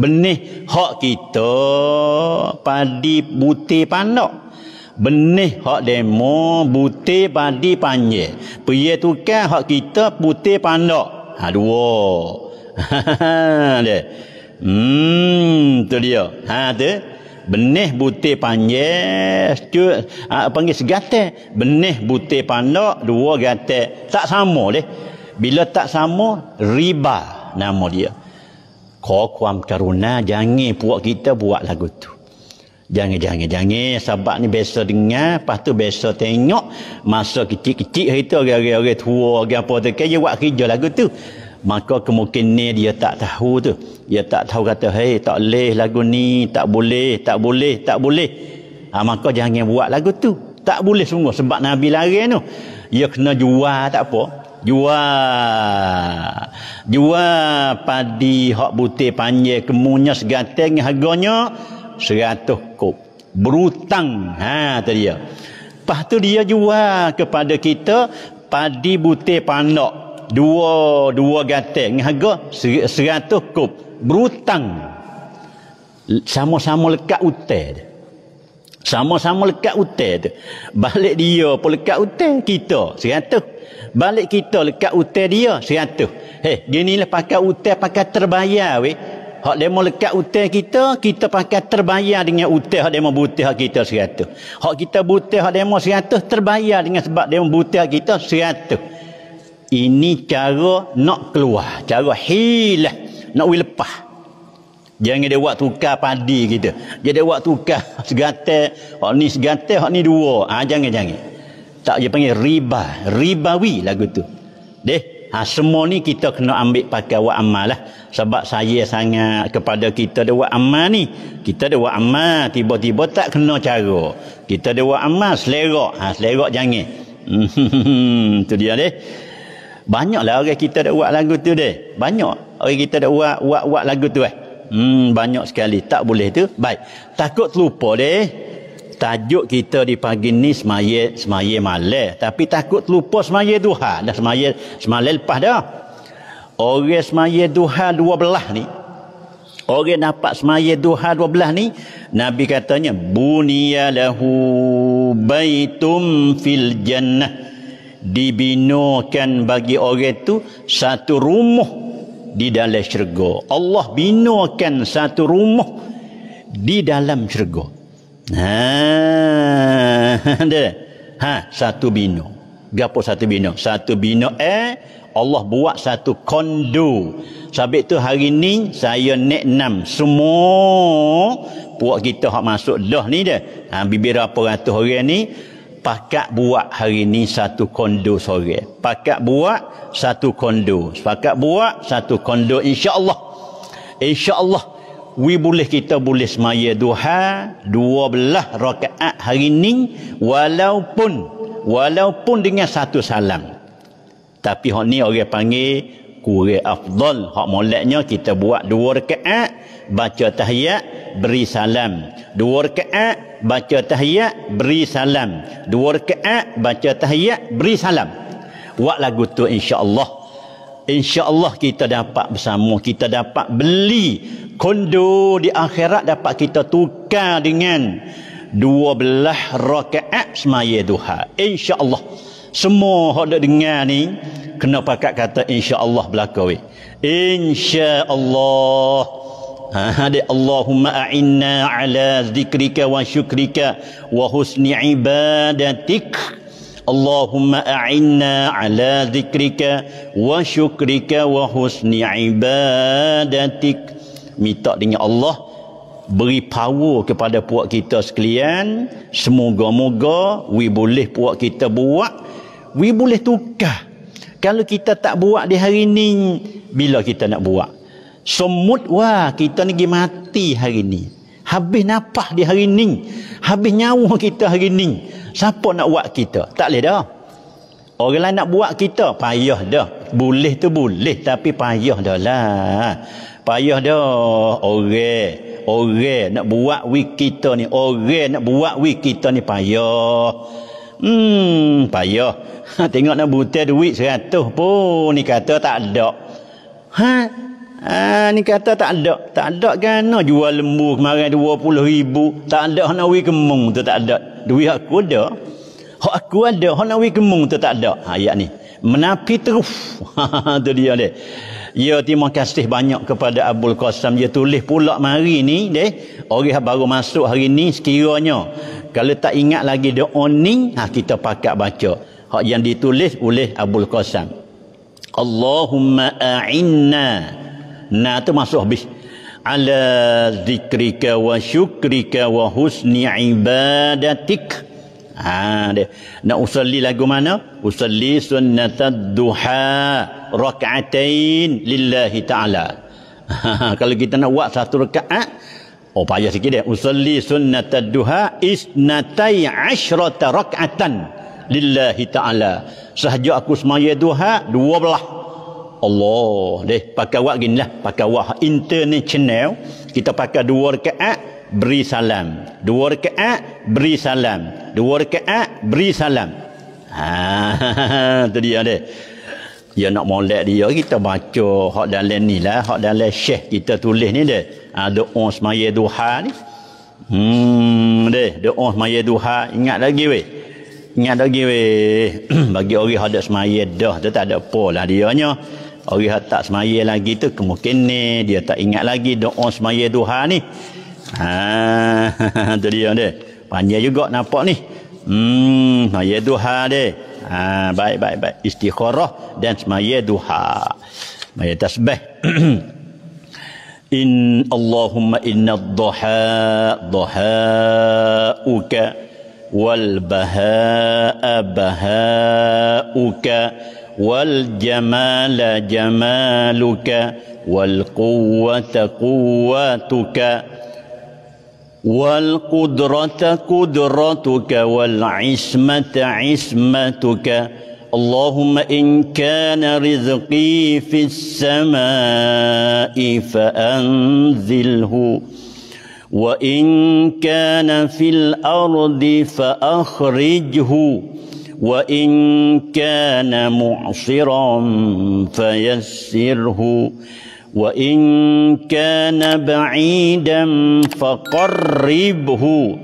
benih hak kita padi buti panok benih hak demo buti padi panjang pergi tukar hak kita buti panok ha dua ha ha ha hmm tu dia ha tu benih butir panjang tu ah, panggil segate benih butir pandak dua gate tak sama leh bila tak sama riba nama dia kuam karuna jangan puak kita buat lagu tu jangan jangan jangan sebab ni biasa dengar lepas tu biasa tengok masa kecil-kecil kita orang-orang tua orang apa tu kan buat kerja lagu tu maka kemungkinan dia tak tahu tu dia tak tahu kata hey, tak boleh lagu ni tak boleh tak boleh tak boleh ha, maka jangan buat lagu tu tak boleh sungguh sebab Nabi lari tu dia kena jual tak apa jual jual padi hak butir panjang kemunya segateng harganya seratus kop berutang ha tu dia lepas tu dia jual kepada kita padi butir panok dua dua gateng harga seratus kup berutang sama-sama lekat hutang sama-sama lekat hutang balik dia pun lekat hutang kita seratus balik kita lekat hutang dia seratus Hei, gini lah pakai hutang pakai terbayar weh hak dia mau lekat hutang kita kita pakai terbayar dengan hutang hak dia mau butih hak kita seratus hak kita butih hak dia mau seratus terbayar dengan sebab dia mau butih hak kita seratus ini cara nak keluar cara hilah nak we lepas jangan dia buat tukar padi kita dia dia buat tukar segate hok ni segate hok ni dua ha, jangan jangan tak dia panggil riba ribawi lagu tu deh ha, semua ni kita kena ambil pakai wa amal lah sebab saya sangat kepada kita ada buat amal ni kita ada buat amal tiba-tiba tak kena cara kita ada buat amal selerok ha, selerok jangan itu dia deh Banyaklah orang kita dah buat lagu tu deh. Banyak orang kita dah buat buat, buat lagu tu eh. Hmm banyak sekali. Tak boleh tu. Baik. Takut terlupa deh. Tajuk kita di pagi ni semaya semaya malam. Tapi takut terlupa semaya duha. Dah semaya semalam lepas dah. Orang semaya duha dua belah ni. Orang dapat semaya duha dua belah ni. Nabi katanya. Buniyalahu baitum fil jannah dibinakan bagi orang tu satu rumah di dalam syurga. Allah binakan satu rumah di dalam syurga. Ha, ada. Ha, satu bina. Gapo satu bina? Satu bina eh Allah buat satu kondo. Sabit tu hari ni saya nak enam semua puak kita hak masuk dah ni dah. Ha bibir apa ratus orang ni pakat buat hari ni satu kondo sore. Pakat buat satu kondo. Pakat buat satu kondo insya-Allah. Insya-Allah we boleh kita boleh semaya duha 12 rakaat hari ni walaupun walaupun dengan satu salam. Tapi hok ni orang panggil kurang afdal. Hok molatnya kita buat dua rakaat baca tahiyat beri salam. Dua rakaat baca tahiyat beri salam dua rakaat baca tahiyat beri salam buat lagu tu insyaallah insyaallah kita dapat bersama kita dapat beli kondo di akhirat dapat kita tukar dengan dua belah rakaat semaya duha insyaallah semua hok dak dengar ni kena pakat kata insyaallah belaka weh insyaallah Hadi Allahumma a'inna ala zikrika wa syukrika wa husni ibadatik. Allahumma a'inna ala zikrika wa syukrika wa husni ibadatik. Minta dengan Allah beri power kepada puak kita sekalian. Semoga-moga we boleh puak kita buat. We boleh tukar. Kalau kita tak buat di hari ini, bila kita nak buat? Semut wah kita ni pergi mati hari ni. Habis napah di hari ni. Habis nyawa kita hari ni. Siapa nak buat kita? Tak boleh dah. Orang lain nak buat kita, payah dah. Boleh tu boleh tapi payah dah lah. Payah dah orang. Orang nak buat we kita ni. Orang nak buat we kita ni payah. Hmm, payah. tengok nak butir duit seratus pun ni kata tak ada. Ha, Ah ni kata tak ada. Tak ada kan oh, jual lembu kemarin dua puluh ribu. Tak ada hak nawi kemung tu tak ada. Dua hak aku ada. Hak aku ada hak nawi kemung tu tak ada. Ha ayat ni. Menapi terus. Ha, tu dia deh. Ya terima kasih banyak kepada Abdul Qasim dia tulis pula hari ni deh. Orang baru masuk hari ni sekiranya kalau tak ingat lagi doa ni ha kita pakai baca. yang ditulis oleh Abdul Qasim. Allahumma a'inna Nah tu masuk habis. Ala zikrika wa syukrika wa husni ibadatik. Ha, dia. Nak usalli lagu mana? Usalli sunnatad duha rakaatain lillahi ta'ala. kalau kita nak buat satu rakaat, oh payah sikit dia. Usalli sunnatad duha isnatai ashrata rakaatan lillahi ta'ala. Sahaja aku semaya duha, dua belah. Allah deh pakai wak lah, pakai wak international kita pakai dua rakaat beri salam dua rakaat beri salam dua rakaat beri salam ha tu dia deh dia ya, nak molek dia kita baca hak dalam ni lah hak dalam syekh kita tulis ni deh Ada ha, doa semaya duha ni hmm deh doa semaya duha ingat lagi weh Ingat lagi weh. Bagi orang yang ada semaya dah. tu tak ada polah dia dia orang tak semaya lagi tu kemungkinan dia tak ingat lagi doa semaya duha ni ha tu dia ni panjang juga nampak ni hmm semaya duha ni ha baik baik baik istikharah dan semaya duha semaya tasbih in allahumma inna dhuha dhuha wal bahaa bahaa والجمال جمالك والقوة قوتك والقدرة قدرتك والعصمة عصمتك اللهم إن كان رزقي في السماء فأنزله وإن كان في الأرض فأخرجه وإن كان معصرا فيسره وإن كان بعيدا فقربه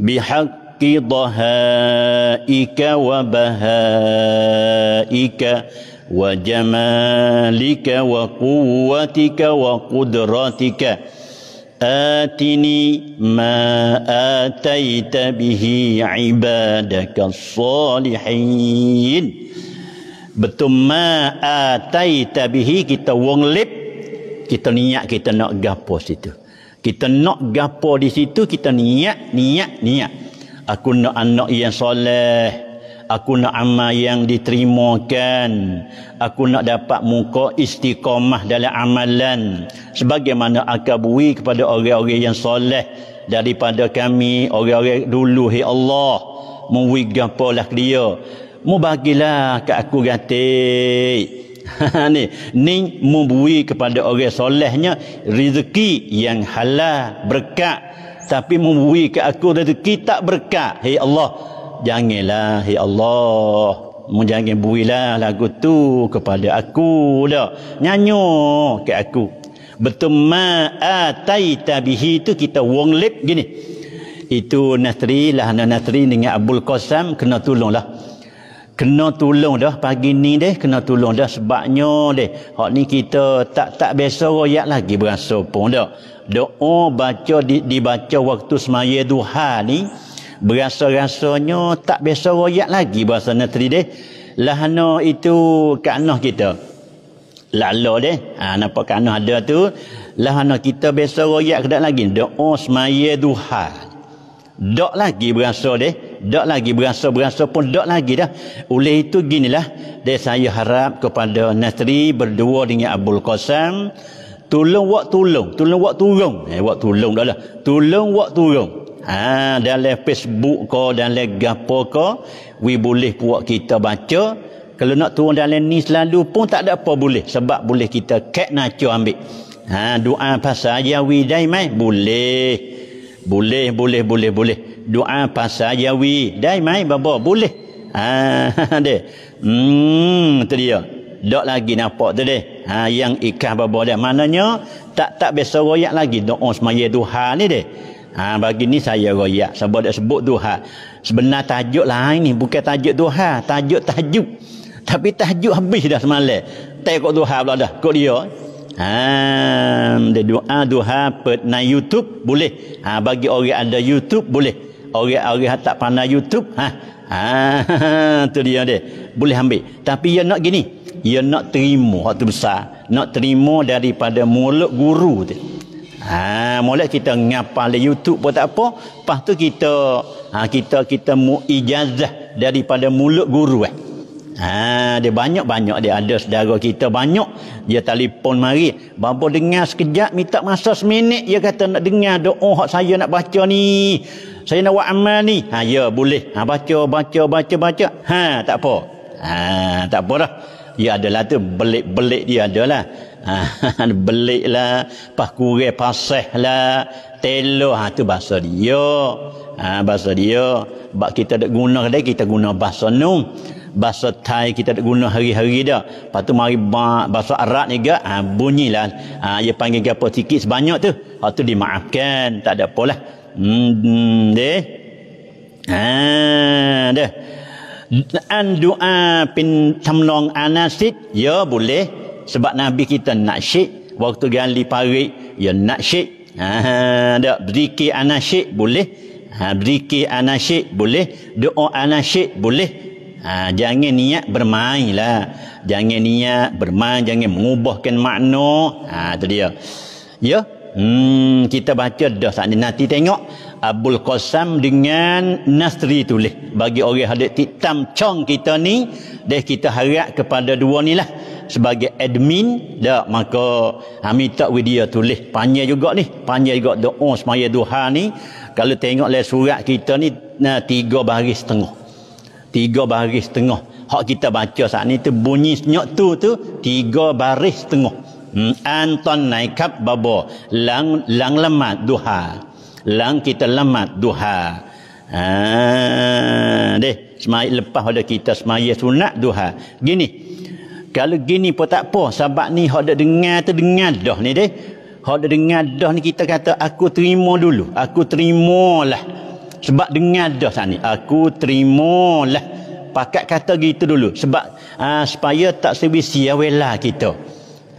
بحق ضهائك وبهائك وجمالك وقوتك وقدرتك آتني ما آتيت به عبادك الصالحين Betul ma atai tabihi kita wong lip. Kita niat kita nak gapo situ. Kita nak gapo di situ kita niat, niat, niat. Aku nak anak yang soleh aku nak amal yang diterimakan aku nak dapat muka istiqamah dalam amalan sebagaimana aku beri kepada orang-orang yang soleh daripada kami orang-orang dulu hi Allah memberi gapo lah dia mu bagilah ke aku gatik ni ni memberi kepada orang solehnya rezeki yang halal berkat tapi memberi ke aku rezeki tak berkat hi Allah Janganlah, Ya Allah. Jangan builah lagu tu kepada aku. Dah. Nyanyo ke aku. Betul ma'atai tabihi tu kita wong lip gini. Itu natri lah. natri dengan Abdul Qasam kena tolong lah. Kena tolong dah pagi ni deh. Kena tolong dah sebabnya deh. Hak ni kita tak tak biasa royak lagi berasa pun dah. Doa baca di, dibaca waktu semaya duha ni berasa-rasanya tak biasa royak lagi bahasa Nateri deh. Lahana itu kanah kita. lalu deh. Ha, nampak kanah ada tu. Lahana kita biasa royak kedak lagi. Doa semaya duha. Dok lagi berasa deh. Dok lagi berasa-berasa pun dok lagi dah. Oleh itu ginilah. Dan saya harap kepada Nateri berdua dengan Abdul Qasam. Tolong wak tolong. Tolong wak turung. Eh, wak tolong dah lah. Tolong wak turung ha, dalam Facebook ke dalam gapo ke we boleh buat kita baca kalau nak turun dalam ni selalu pun tak ada apa boleh sebab boleh kita kek naco ambil ha, doa pasal jawi mai? boleh boleh boleh boleh boleh doa pasal jawi mai? babo boleh ha de hmm tu dia dak lagi nampak tu deh ha yang ikah babo dia maknanya tak tak biasa royak lagi doa semaya tuhan ni deh Ha, bagi ni saya royak. Sebab dia sebut duha. Sebenar tajuk lain ni. Bukan tajuk duha. Tajuk tajuk. Tapi tajuk habis dah semalam. Tengok duha pula dah. Kok dia. Ha, dia doa duha per, YouTube boleh. Ha, bagi orang ada YouTube boleh. Orang-orang tak pandai YouTube. Ha. Ha, tu dia dia. Boleh ambil. Tapi ia nak gini. Ia nak terima waktu besar. Nak terima daripada mulut guru tu. Ha mula kita ngapa di YouTube pun tak apa. Lepas tu kita ha kita kita mu ijazah daripada mulut guru eh. Ha dia banyak-banyak dia ada saudara kita banyak dia telefon mari. Bapa dengar sekejap minta masa seminit dia kata nak dengar doa hak saya nak baca ni. Saya nak buat amal ni. Ha ya boleh. Ha baca baca baca baca. Ha tak apa. Ha tak apa dah. Dia adalah tu belik-belik dia adalah ha, belik lah pahkure pasih lah telur ha, tu bahasa dia ha, bahasa dia bak kita tak guna dia kita guna bahasa nu bahasa Thai kita tak guna hari-hari dah lepas tu mari bahasa Arab ni gak ha, bunyi lah ha, dia panggil apa sikit sebanyak tu ha, tu dimaafkan tak ada apa lah hmm, hmm, deh ha, deh dan doa pin tamlong anasid ya boleh sebab nabi kita nasyid waktu gali parit ya nasyid ha ada berzikir anasyid boleh ha berzikir anasyid boleh doa anasyid boleh ha jangan niat bermain lah, jangan niat bermain jangan mengubahkan makna ha tu dia ya hmm kita baca dah saat ni nanti tengok Abul Qasam dengan Nasri tulis bagi orang hadis titam cong kita ni deh kita harap kepada dua ni lah sebagai admin dah maka kami ha, tak dia tulis panjang juga ni panjang juga doa oh, semaya duha ni kalau tengok le surat kita ni nah, tiga baris setengah tiga baris setengah hak kita baca saat ni tu bunyi senyap tu tu tiga baris setengah hmm, anton kap babo lang lang lemat duha lang kita lemat duha ah ha, deh semai lepas ada kita semai sunat duha gini kalau gini pun tak apa sebab ni hak dak dengar tu dengar dah ni deh hak dak dengar dah ni kita kata aku terima dulu aku terimalah sebab dengar dah sana, ni aku terimalah pakat kata gitu dulu sebab aa, ah, supaya tak sebisi awela kita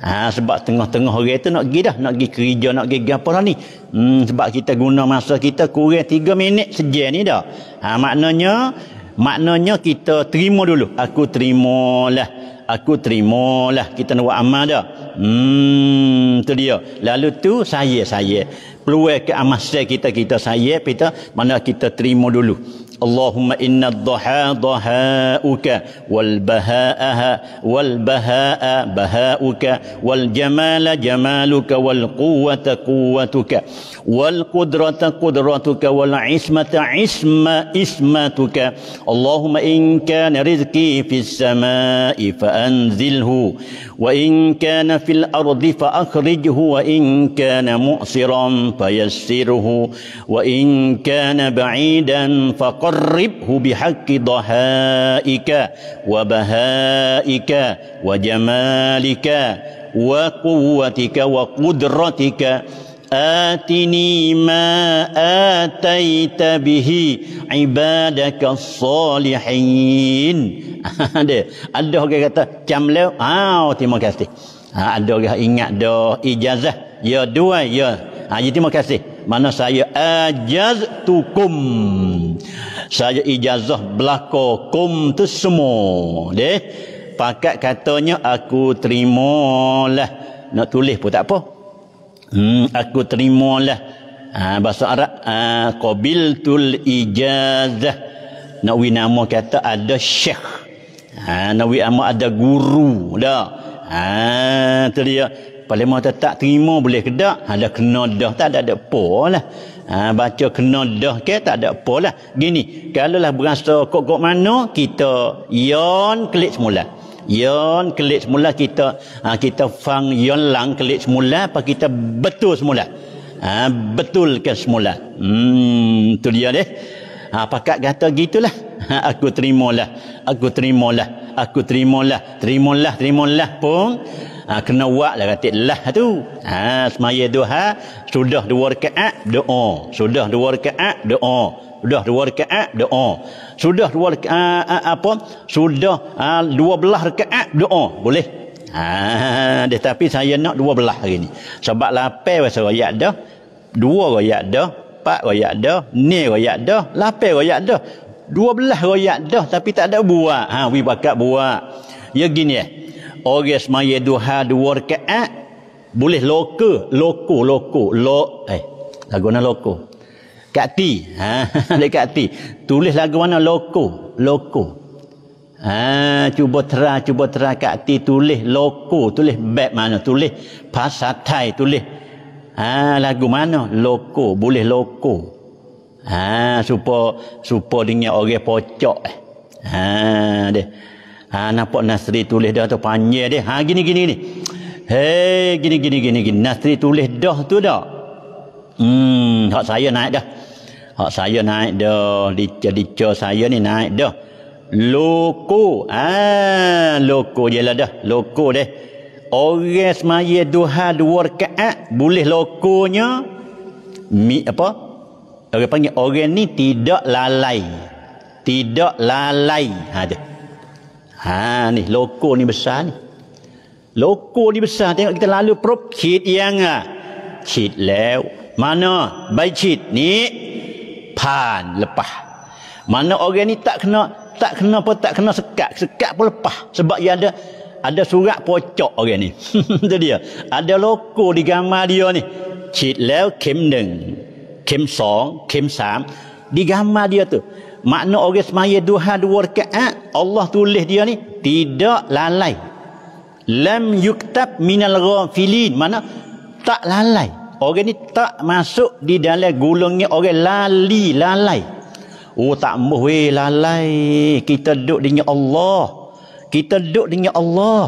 Ha, sebab tengah-tengah orang tu nak pergi dah nak pergi kerja nak pergi apa lah ni hmm, sebab kita guna masa kita kurang tiga minit sejak ni dah ha, maknanya maknanya kita terima dulu aku terima lah aku terima lah kita nak buat amal dah. Hmm, tu dia. Lalu tu saya saya peluang ke amal kita kita saya kita mana kita terima dulu. اللهم إن الضحى ضحاؤك والبهاء والبهاء بهاؤك والجمال جمالك والقوة قوتك والقدرة قدرتك والعصمة عصمة إسمتك اللهم إن كان رزقي في السماء فأنزله وإن كان في الأرض فأخرجه وإن كان مؤسرا فيسره وإن كان بعيدا فقد qarribhu bihaqqi dhahaika wa bahaika wa jamalika wa quwwatika wa qudratika atini ma ataita bihi ibadaka salihin ada ada orang kata cam lew ah oh, terima kasih ha, ada orang ingat dah ijazah ya dua ya ha, terima kasih mana saya ajaz tukum saya ijazah belako kum tu semua deh Pakai katanya aku terimalah nak tulis pun tak apa hmm, aku terimalah ha, bahasa Arab ha, tul ijazah nawi nama kata ada syekh ha, nawi nama ada guru dah ha, terlihat Paling mahu tak terima boleh ke tak? Ada ha, kena dah tak ada ada pol lah. Ha, baca kena dah ke tak ada polah. lah. Gini, kalaulah berasa kok-kok mana, kita yon klik semula. Yon klik semula kita ha, kita fang yon lang klik semula apa kita betul semula. Ha, betulkan semula. Hmm, tu dia deh. Ha, pakat kata gitulah. Ha, aku terimalah. Aku terimalah. Aku terimalah. Terimalah, terimalah pun ha, kena buat lah kata lah tu ha, semaya duha sudah dua rekaat doa sudah dua rekaat doa sudah dua rekaat doa sudah dua rekaat ah, apa sudah dua belah rekaat doa boleh ha, deh, tapi saya nak dua belah hari ni sebab lapar bahasa rakyat dah dua rakyat dah empat rakyat dah ni rakyat dah lapar rakyat dah dua belah rakyat dah tapi tak ada buat ha, we bakat buat ya gini ya eh orang semaya duha dua rakaat boleh loka loko loko lo eh lagu nak loko kati ha dekat ti tulis lagu mana loko loko ha cuba tera cuba tera kati tulis loko tulis bab mana tulis bahasa thai tulis ha lagu mana loko boleh loko ha supo supo dengan orang pocok eh. ha deh Ha nampak Nasri tulis dah tu panjang dia. Ha gini gini ni. Hei gini gini gini gini Nasri tulis dah tu dah. Hmm hak saya naik dah. Hak saya naik dah. Dica-dica saya ni naik dah. Loko. Ah ha, loko jelah dah. Loko deh. Orang semaya duha dua rekaat boleh lokonya mi apa? Orang panggil orang ni tidak lalai. Tidak lalai. Ha dia. Ha ni loko ni besar ni. Loko ni besar tengok kita lalu perop kit yang ah. Kit lew. Mana baik kit ni pan lepas. Mana orang ni tak kena tak kena apa tak kena sekat, sekat pun lepas sebab dia ada ada surat pocok orang ni. Itu dia. Ada loko di gambar dia ni. Kit lew kem 1เข็มสอง เข็มสามดีกามาเดียวตัว makna orang semaya duha dua rakaat Allah tulis dia ni tidak lalai lam yuktab minal ghafilin mana tak lalai orang ni tak masuk di dalam gulungnya orang lali lalai oh tak mahu lalai kita duduk dengan Allah kita duduk dengan Allah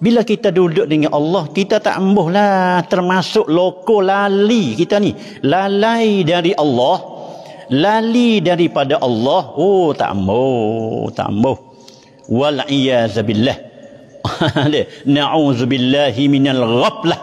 bila kita duduk dengan Allah, kita tak embuhlah termasuk loko lali kita ni. Lalai dari Allah lali daripada Allah oh tak mau tak mau wal iazabilah na'udzubillahi minal ghaflah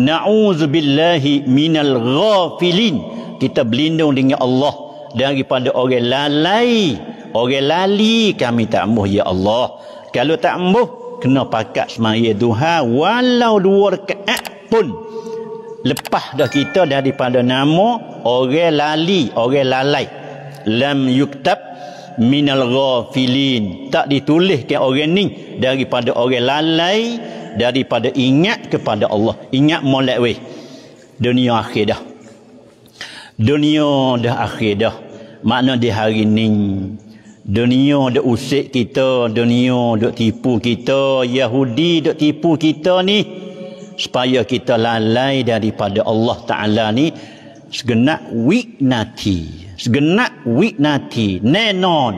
na'udzubillahi minal ghafilin kita berlindung dengan Allah daripada orang lalai orang lali kami tak mau ya Allah kalau tak mau kena pakat semaya duha walau dua rekaat pun lepas dah kita daripada nama orang lali orang lalai lam yuktab minal ghafilin tak dituliskan orang ni daripada orang lalai daripada ingat kepada Allah ingat molek weh dunia akhir dah dunia dah akhir dah makna di hari ni dunia dah usik kita dunia dah tipu kita Yahudi dah tipu kita ni supaya kita lalai daripada Allah Ta'ala ni segenap wiknati segenap wiknati nenon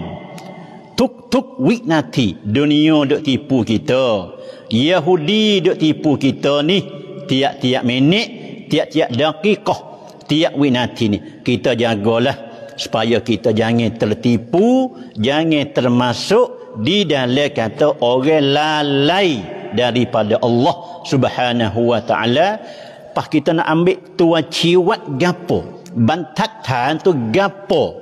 tuk tuk wiknati dunia duk tipu kita Yahudi duk tipu kita ni tiak-tiak minit tiak-tiak dakikah tiak wiknati ni kita jagalah supaya kita jangan tertipu jangan termasuk di dalam kata orang lalai daripada Allah Subhanahu wa taala pas kita nak ambil tua ciwat gapo tan tu gapo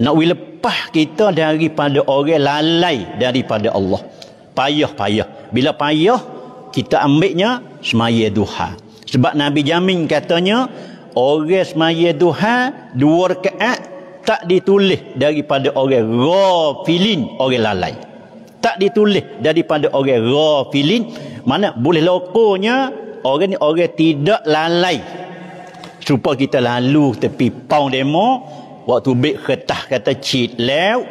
nak we lepas kita daripada orang lalai daripada Allah payah-payah bila payah kita ambilnya semaya duha sebab Nabi jamin katanya orang semaya duha dua rakaat tak ditulis daripada orang ghafilin orang lalai tak ditulis daripada orang ghafilin mana boleh lokonya orang ni orang tidak lalai supaya kita lalu tepi pau demo waktu bek kertas kata cheat lew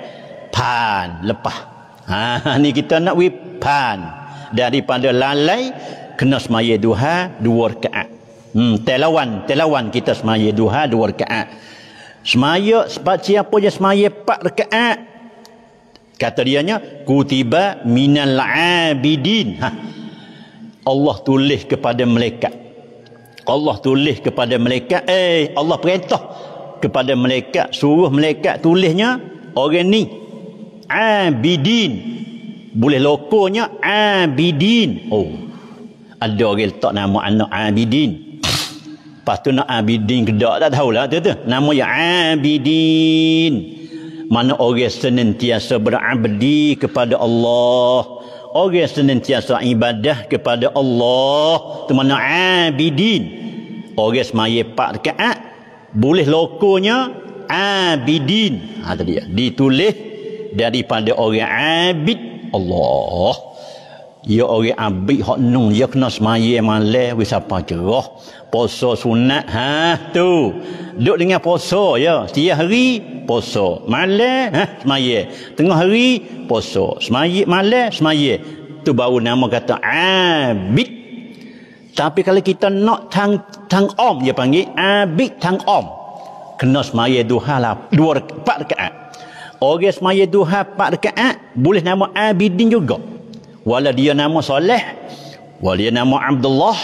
pan lepas ha ni kita nak we pan daripada lalai kena semaya duha dua rakaat hmm telawan telawan kita semaya duha dua rakaat Semaya sebab siapa je semaya Pak rekaat. Kata dia nya kutiba minal abidin. Ha. Allah tulis kepada malaikat. Allah tulis kepada malaikat, eh Allah perintah kepada malaikat suruh malaikat tulisnya orang ni abidin. Boleh lokonya abidin. Oh. Ada orang letak nama anak abidin. Lepas tu nak abidin ke tak, tak tahulah tu tu. Nama yang abidin. Mana orang senantiasa berabdi kepada Allah. Orang senantiasa ibadah kepada Allah. Tu mana abidin. Orang semaya pak dekat. Boleh lokonya abidin. Ha, dia ditulis daripada orang abid Allah ia orang abik hok nung ia kena semaya male wis apa cerah poso sunat ha tu duk dengan poso ya setiap hari poso male ha semaya tengah hari poso semaya male semaya tu baru nama kata Abid. tapi kalau kita nak tang tang om dia panggil Abid tang om kena semaya duha lah dua empat rekaat orang semaya duha empat rekaat boleh nama abidin juga wala dia nama soleh wala dia nama Abdullah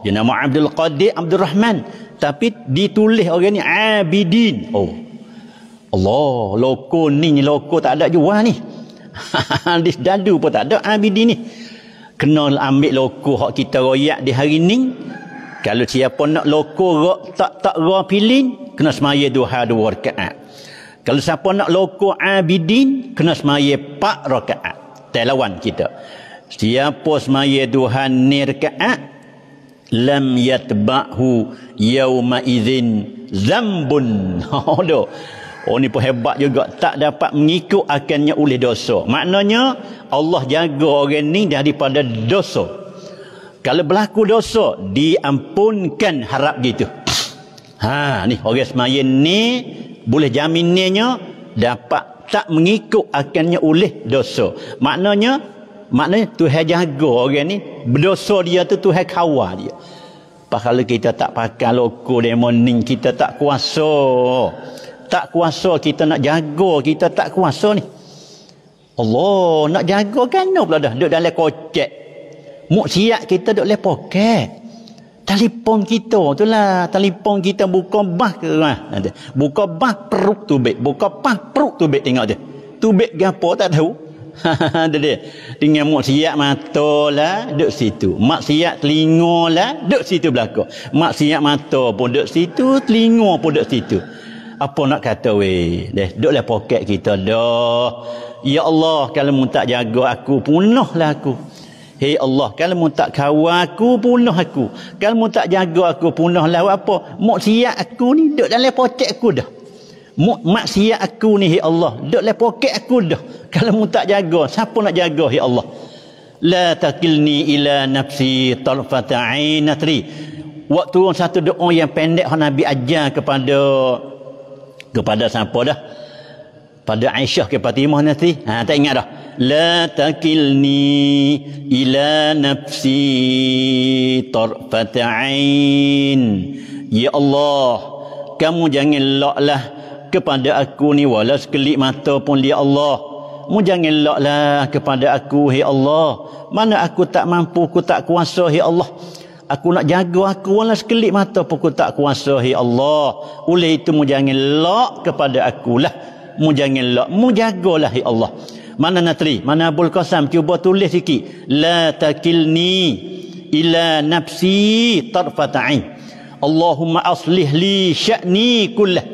dia nama Abdul Qadir Abdul Rahman tapi ditulis orang ni Abidin oh Allah loko ni loko tak ada jual ni di dadu pun tak ada Abidin ni kena ambil loko hak kita royak di hari ni kalau siapa nak loko rak, tak tak ra pilih kena semaya dua dua rakaat kalau siapa nak loko abidin kena semaya pak rakaat tak lawan kita. Siapa semaya Tuhan nirka'at, lam yatba'hu yawma izin zambun. Oh, Oh ni pun hebat juga tak dapat mengikut akannya oleh dosa. Maknanya Allah jaga orang ni daripada dosa. Kalau berlaku dosa diampunkan harap gitu. Ha ni orang semaya ni boleh jaminnya dapat tak mengikut akannya oleh dosa. Maknanya, maknanya Tuhan jaga orang ni, berdosa dia tu tu Tuhan kawal dia. Pasal kita tak pakai loko demonin, kita tak kuasa. Tak kuasa kita nak jaga, kita tak kuasa ni. Allah nak jaga kan pula dah duduk dalam kocek. Muksiat kita duduk dalam Telefon kita tu lah. Telefon kita buka bah ke lah. Buka bah peruk tu baik. Buka bah peruk tu baik tengok tu. Tu baik gapo tak tahu. Ada dia. Dengan maksiat mata lah. Duduk situ. Maksiat telinga lah. Duduk situ belakang. Maksiat mata pun duduk situ. Telinga pun duduk situ. Apa nak kata weh. Deh. Duduklah poket kita dah. Ya Allah. Kalau mu tak jaga aku. lah aku. Hei Allah, kalau mu tak kawal aku, punuh aku. Kalau mu tak jaga aku, punuh lah apa. Maksiat aku ni, duduk dalam poket aku dah. Maksiat aku ni, hei Allah, duduk dalam poket aku dah. Kalau mu tak jaga, siapa nak jaga, hei Allah. La takilni ila nafsi talfata'inatri. Waktu satu doa yang pendek, Nabi ajar kepada kepada siapa dah pada Aisyah ke Fatimah nanti ha, tak ingat dah la takilni ila nafsi tarfata'in ya Allah kamu jangan laklah kepada aku ni walau sekelip mata pun ya Allah mu jangan laklah kepada aku ya Allah mana aku tak mampu aku tak kuasa ya Allah aku nak jaga aku walau sekelip mata pun aku tak kuasa ya Allah oleh itu mu jangan lak kepada aku lah mu jangan lak mu jagalah ya Allah mana natri mana abul qasam cuba tulis sikit la takilni ila nafsi tarfata ain Allahumma aslih li sya'ni kullah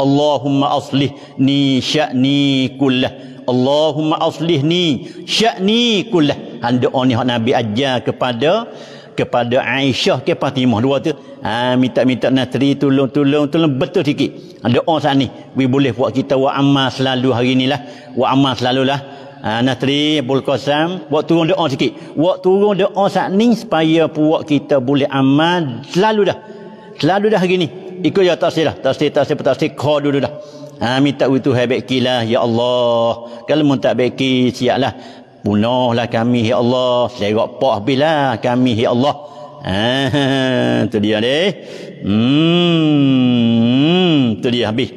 Allahumma aslih ni sya'ni kullah Allahumma aslih ni sya'ni kullah hande oni hak nabi ajar kepada kepada Aisyah ke Fatimah dua tu ha, minta-minta Nasri tolong tolong tolong betul sikit doa saat ni we boleh buat kita wa amal selalu hari ni lah wa amal selalu lah ha, Nasri Abul Qasam buat turun doa sikit buat turun doa saat ni supaya buat kita boleh amal selalu dah selalu dah hari ni ikut ya tafsir lah tafsir tafsir tafsir kau dulu dah Ha, minta itu hebat kilah ya Allah kalau mun tak baik siaplah bunuhlah kami ya Allah serok pak bilah kami ya Allah ah tu dia deh hmm tu dia habis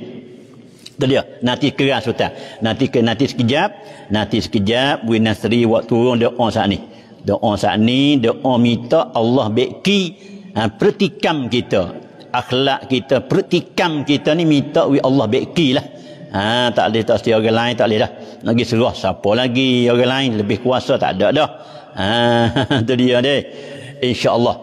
tu dia nanti keras sultan nanti ke nanti sekejap nanti sekejap win nasri waktu turun doa saat ni doa saat ni doa minta Allah beki ha, pertikam kita akhlak kita pertikam kita ni minta wi Allah beki lah ha, tak boleh tak setia orang lain tak boleh dah lagi seluas siapa lagi orang lain lebih kuasa tak ada dah ha tu dia ni insyaallah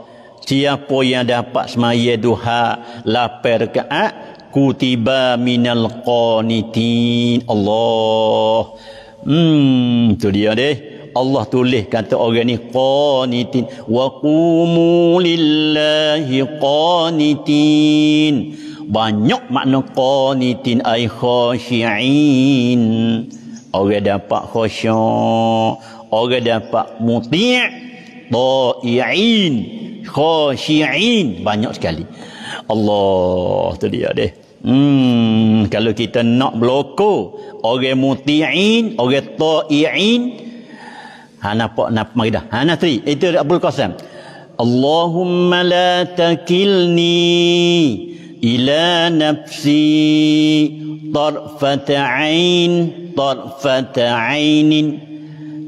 siapa yang dapat semaya duha lapar rakaat kutiba minal qanitin Allah hmm tu dia ni Allah tulis kata orang ni qanitin wa qumu lillahi qanitin banyak makna qanitin ai khashiin orang dapat khusyuk orang dapat muti' ta'i'in khusyi'in banyak sekali Allah tu dia deh Hmm, kalau kita nak berloko orang muti'in, orang ta'i'in, ha nampak nak mari dah. Ha nak Itu Abdul Qasim. Allahumma la takilni. إلى نفسي طرفة عين طرفة عين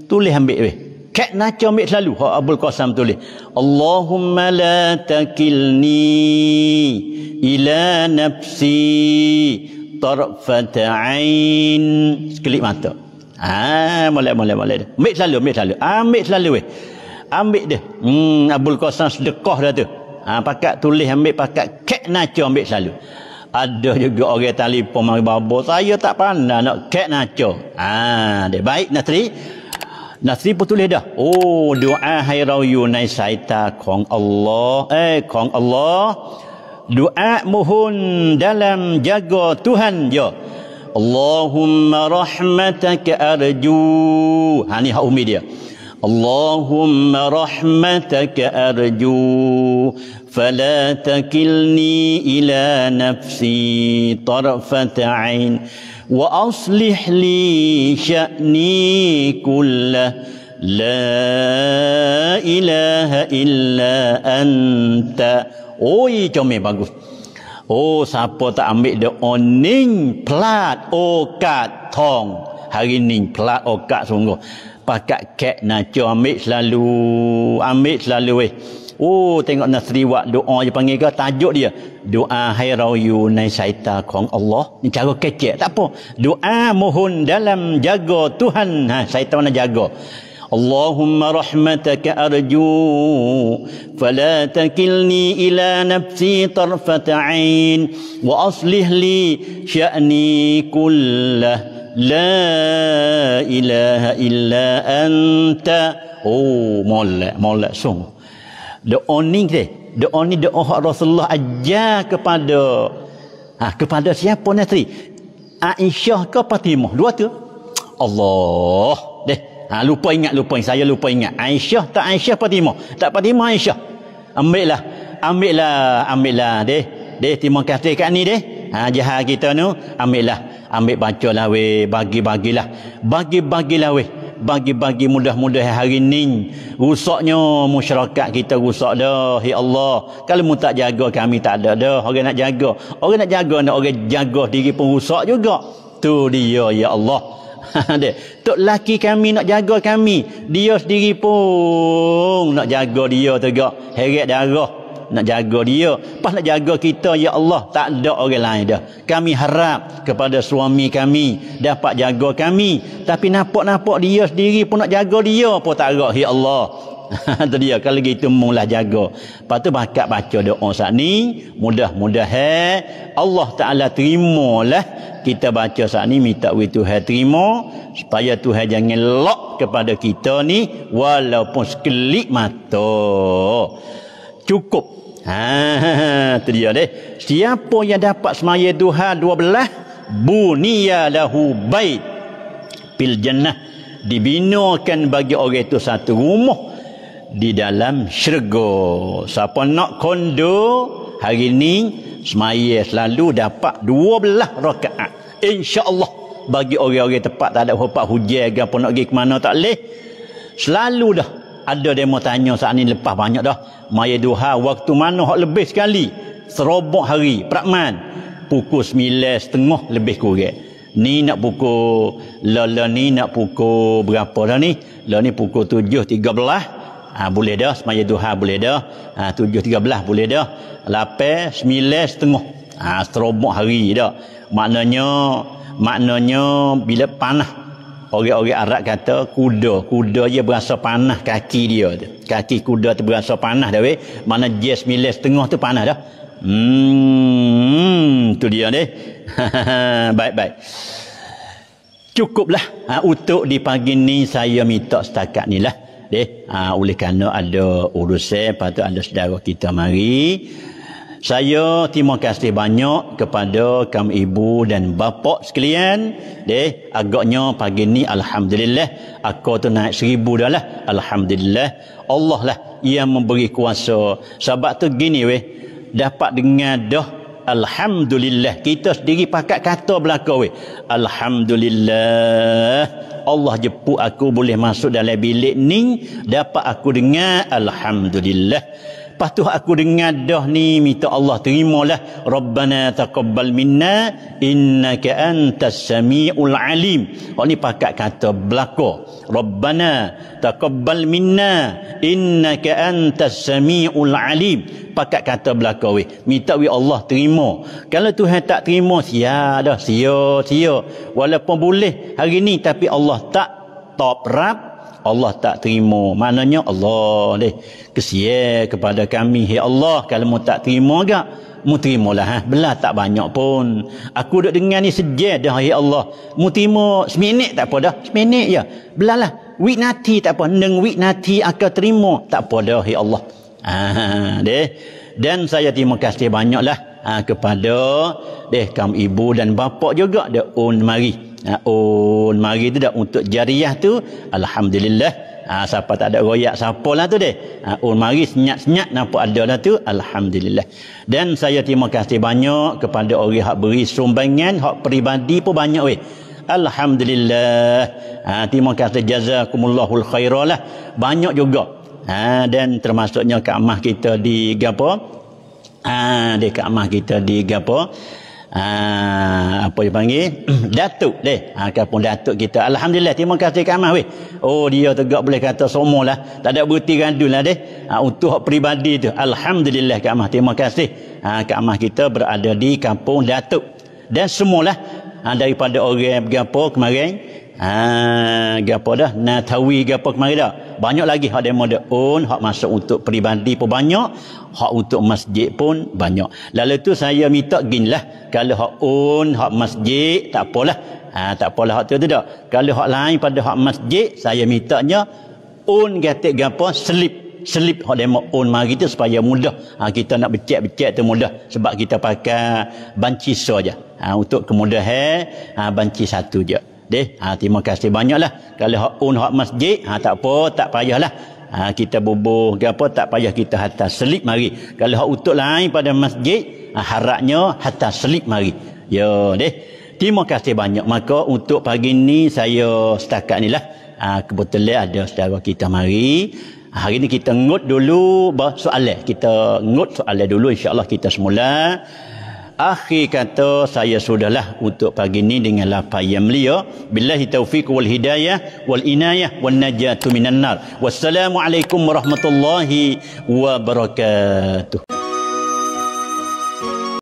تولي هم بيه كأن ناتشا هم بيتلالو هو أبو القاسم تولي اللهم لا تكلني إلى نفسي طرفة عين سكلي ماتا آه مولي مولي مولي ميتلالو ميتلالو آه ميتلالو ambil dia hmm Abdul Qasim sedekah dah tu Ha, pakat tulis ambil pakat kek naco ambil selalu. Ada juga orang telefon mari babo saya tak pandai nak kek naco. Ha, dia baik Nasri. Nasri pun tulis dah. Oh, doa hai rayu saita kong Allah. Eh, kong Allah. Doa mohon dalam jaga Tuhan ya. Allahumma rahmataka arju. Ha ni hak umi dia. اللهم رحمتك أرجو فلا تكلني إلى نفسي طرفة عين وأصلح لي شأني كله لا إله إلا أنت Oi, comel bagus. Oh, siapa tak ambil doa ning pelat okat tong. Hari ning pelat okat sungguh. pakat kek naco ambil selalu ambil selalu weh oh tengok nasri wak doa je panggil ke tajuk dia doa hai rayu nai syaita kong Allah ni cara kecil tak apa doa mohon dalam jaga Tuhan ha syaita mana jaga Allahumma rahmataka arju fala takilni ila nafsi tarfata ain wa aslih li sya'ni kullah la إله illa anta. Oh, مولا مولا سوم the only the the only the oh Rasulullah ajar kepada ha, kepada siapa nanti Aisyah ke Fatimah dua tu Allah deh ha, lupa ingat lupa ingat saya lupa ingat Aisyah tak Aisyah Fatimah tak Fatimah Aisyah ambillah ambillah ambillah deh deh terima kasih kat ni deh ha, jahat kita tu ambil lah ambil baca lah weh bagi-bagilah bagi-bagilah weh bagi-bagi mudah-mudah hari ni rusaknya masyarakat kita rusak dah ya Allah kalau mu tak jaga kami tak ada dah orang nak jaga orang nak jaga nak orang jaga diri pun rusak juga tu dia ya Allah tok laki kami nak jaga kami dia sendiri pun nak jaga dia juga, heret darah nak jaga dia. Pas nak jaga kita, Ya Allah, tak ada orang lain dah. Kami harap kepada suami kami dapat jaga kami. Tapi nampak-nampak dia sendiri pun nak jaga dia pun tak agak, Ya Allah. Itu dia, kalau gitu mulah jaga. Lepas tu bakat baca doa saat ni, mudah-mudahan Allah Ta'ala terima lah kita baca saat ni minta with Tuhan terima supaya Tuhan jangan lock kepada kita ni walaupun sekelip mata cukup Ha, itu dia deh. Siapa yang dapat semaya duha dua belah, Bunia lahu bait pil jannah. Dibinakan bagi orang itu satu rumah di dalam syurga. Siapa nak kondo hari ini semaya selalu dapat dua belah rakaat. Allah bagi orang-orang tepat tak ada hujah ke apa nak pergi ke mana tak leh. Selalu dah ada demo tanya saat ini lepas banyak dah maya duha waktu mana hak lebih sekali serobok hari prakman pukul sembilan setengah lebih kurang ni nak pukul lala ni nak pukul berapa dah ni lala ni pukul tujuh tiga belah ha, boleh dah semaya duha boleh dah ha, tujuh tiga belah boleh dah lapan sembilan setengah ha, serobok hari dah maknanya maknanya bila panah orang-orang Arab kata kuda, kuda je berasa panah kaki dia tu. Kaki kuda tu berasa panah dah weh. Mana jes milis tengah tu panah dah. Hmm, tu dia ni. Baik-baik. Cukuplah ha, untuk di pagi ni saya minta setakat ni lah. Deh, ha, oleh kerana ada urusan, patut ada saudara kita mari. Saya terima kasih banyak kepada kamu ibu dan bapa sekalian. Deh, agaknya pagi ni alhamdulillah aku tu naik seribu dah lah. Alhamdulillah Allah lah yang memberi kuasa. Sebab tu gini weh, dapat dengar dah alhamdulillah kita sendiri pakat kata belaka weh. Alhamdulillah. Allah jemput aku boleh masuk dalam bilik ni dapat aku dengar alhamdulillah. Lepas tu aku dengar dah ni minta Allah terimalah Rabbana taqabbal minna innaka antas samiul alim. Oh ni pakat kata belako. Rabbana taqabbal minna innaka antas samiul alim. Pakat kata belako weh. Minta we Allah terima. Kalau Tuhan tak terima sia dah sia sia. Walaupun boleh hari ni tapi Allah tak top rap Allah tak terima. Maknanya Allah deh kesia kepada kami. Hei Allah kalau mu tak terima gak, mu terimalah. Ha? Belah tak banyak pun. Aku duk dengar ni sejak dah. Hei Allah. Mu terima seminit tak apa dah. Seminit ya. Belah lah. Week nanti tak apa. Neng week nanti aku terima. Tak apa dah. Hei Allah. ha, deh. Dan saya terima kasih banyaklah ha, kepada deh kaum ibu dan bapa juga. Dia on oh, mari. Oh, mari tu dah untuk jariah tu. Alhamdulillah. Ha, siapa tak ada royak, siapa lah tu deh. Ha, oh, mari senyap-senyap nampak ada lah tu. Alhamdulillah. Dan saya terima kasih banyak kepada orang yang beri sumbangan. Hak peribadi pun banyak weh. Alhamdulillah. Ha, terima kasih jazakumullahul khairah lah. Banyak juga. Ha, dan termasuknya mah kita di Gapa. Ha, di mah kita di Gapo. Ah apa dia panggil? datuk deh. Ah kapun datuk kita. Alhamdulillah terima kasih kamah weh. Oh dia tegak boleh kata somolah. Tak ada berhenti lah deh. Ah untuk hak peribadi tu. Alhamdulillah kamah terima kasih. Ah kamah kita berada di kampung datuk. Dan semulah ha, ah, daripada orang gapo kemarin. Ah gapo dah? Natawi gapo kemarin dah? banyak lagi hak demo dia own hak masuk untuk peribadi pun banyak hak untuk masjid pun banyak lalu tu saya minta gin lah kalau hak own hak masjid tak apalah ha, tak apalah hak tu tu tak kalau hak lain pada hak masjid saya mintanya own gatik gapa slip slip hak demo own mari tu supaya mudah ha, kita nak becek-becek tu mudah sebab kita pakai banci so ha, untuk kemudahan ha, banci satu je deh ha, terima kasih banyaklah kalau hak un hak masjid ha tak apa tak payahlah ha, kita bubuh ke apa tak payah kita hatta selip mari kalau hak utuk lain pada masjid ha, haraknya hatta selip mari yo ya, deh terima kasih banyak maka untuk pagi ni saya setakat ni lah ha, kebetulan ada saudara kita mari hari ni kita ngut dulu soalan kita ngut soalan dulu insyaAllah kita semula Akhi kata saya sudahlah untuk pagi ini dengan lapar yang mulia. Billahi taufiq wal hidayah wal inayah wal najatu minan nar. Wassalamualaikum warahmatullahi wabarakatuh.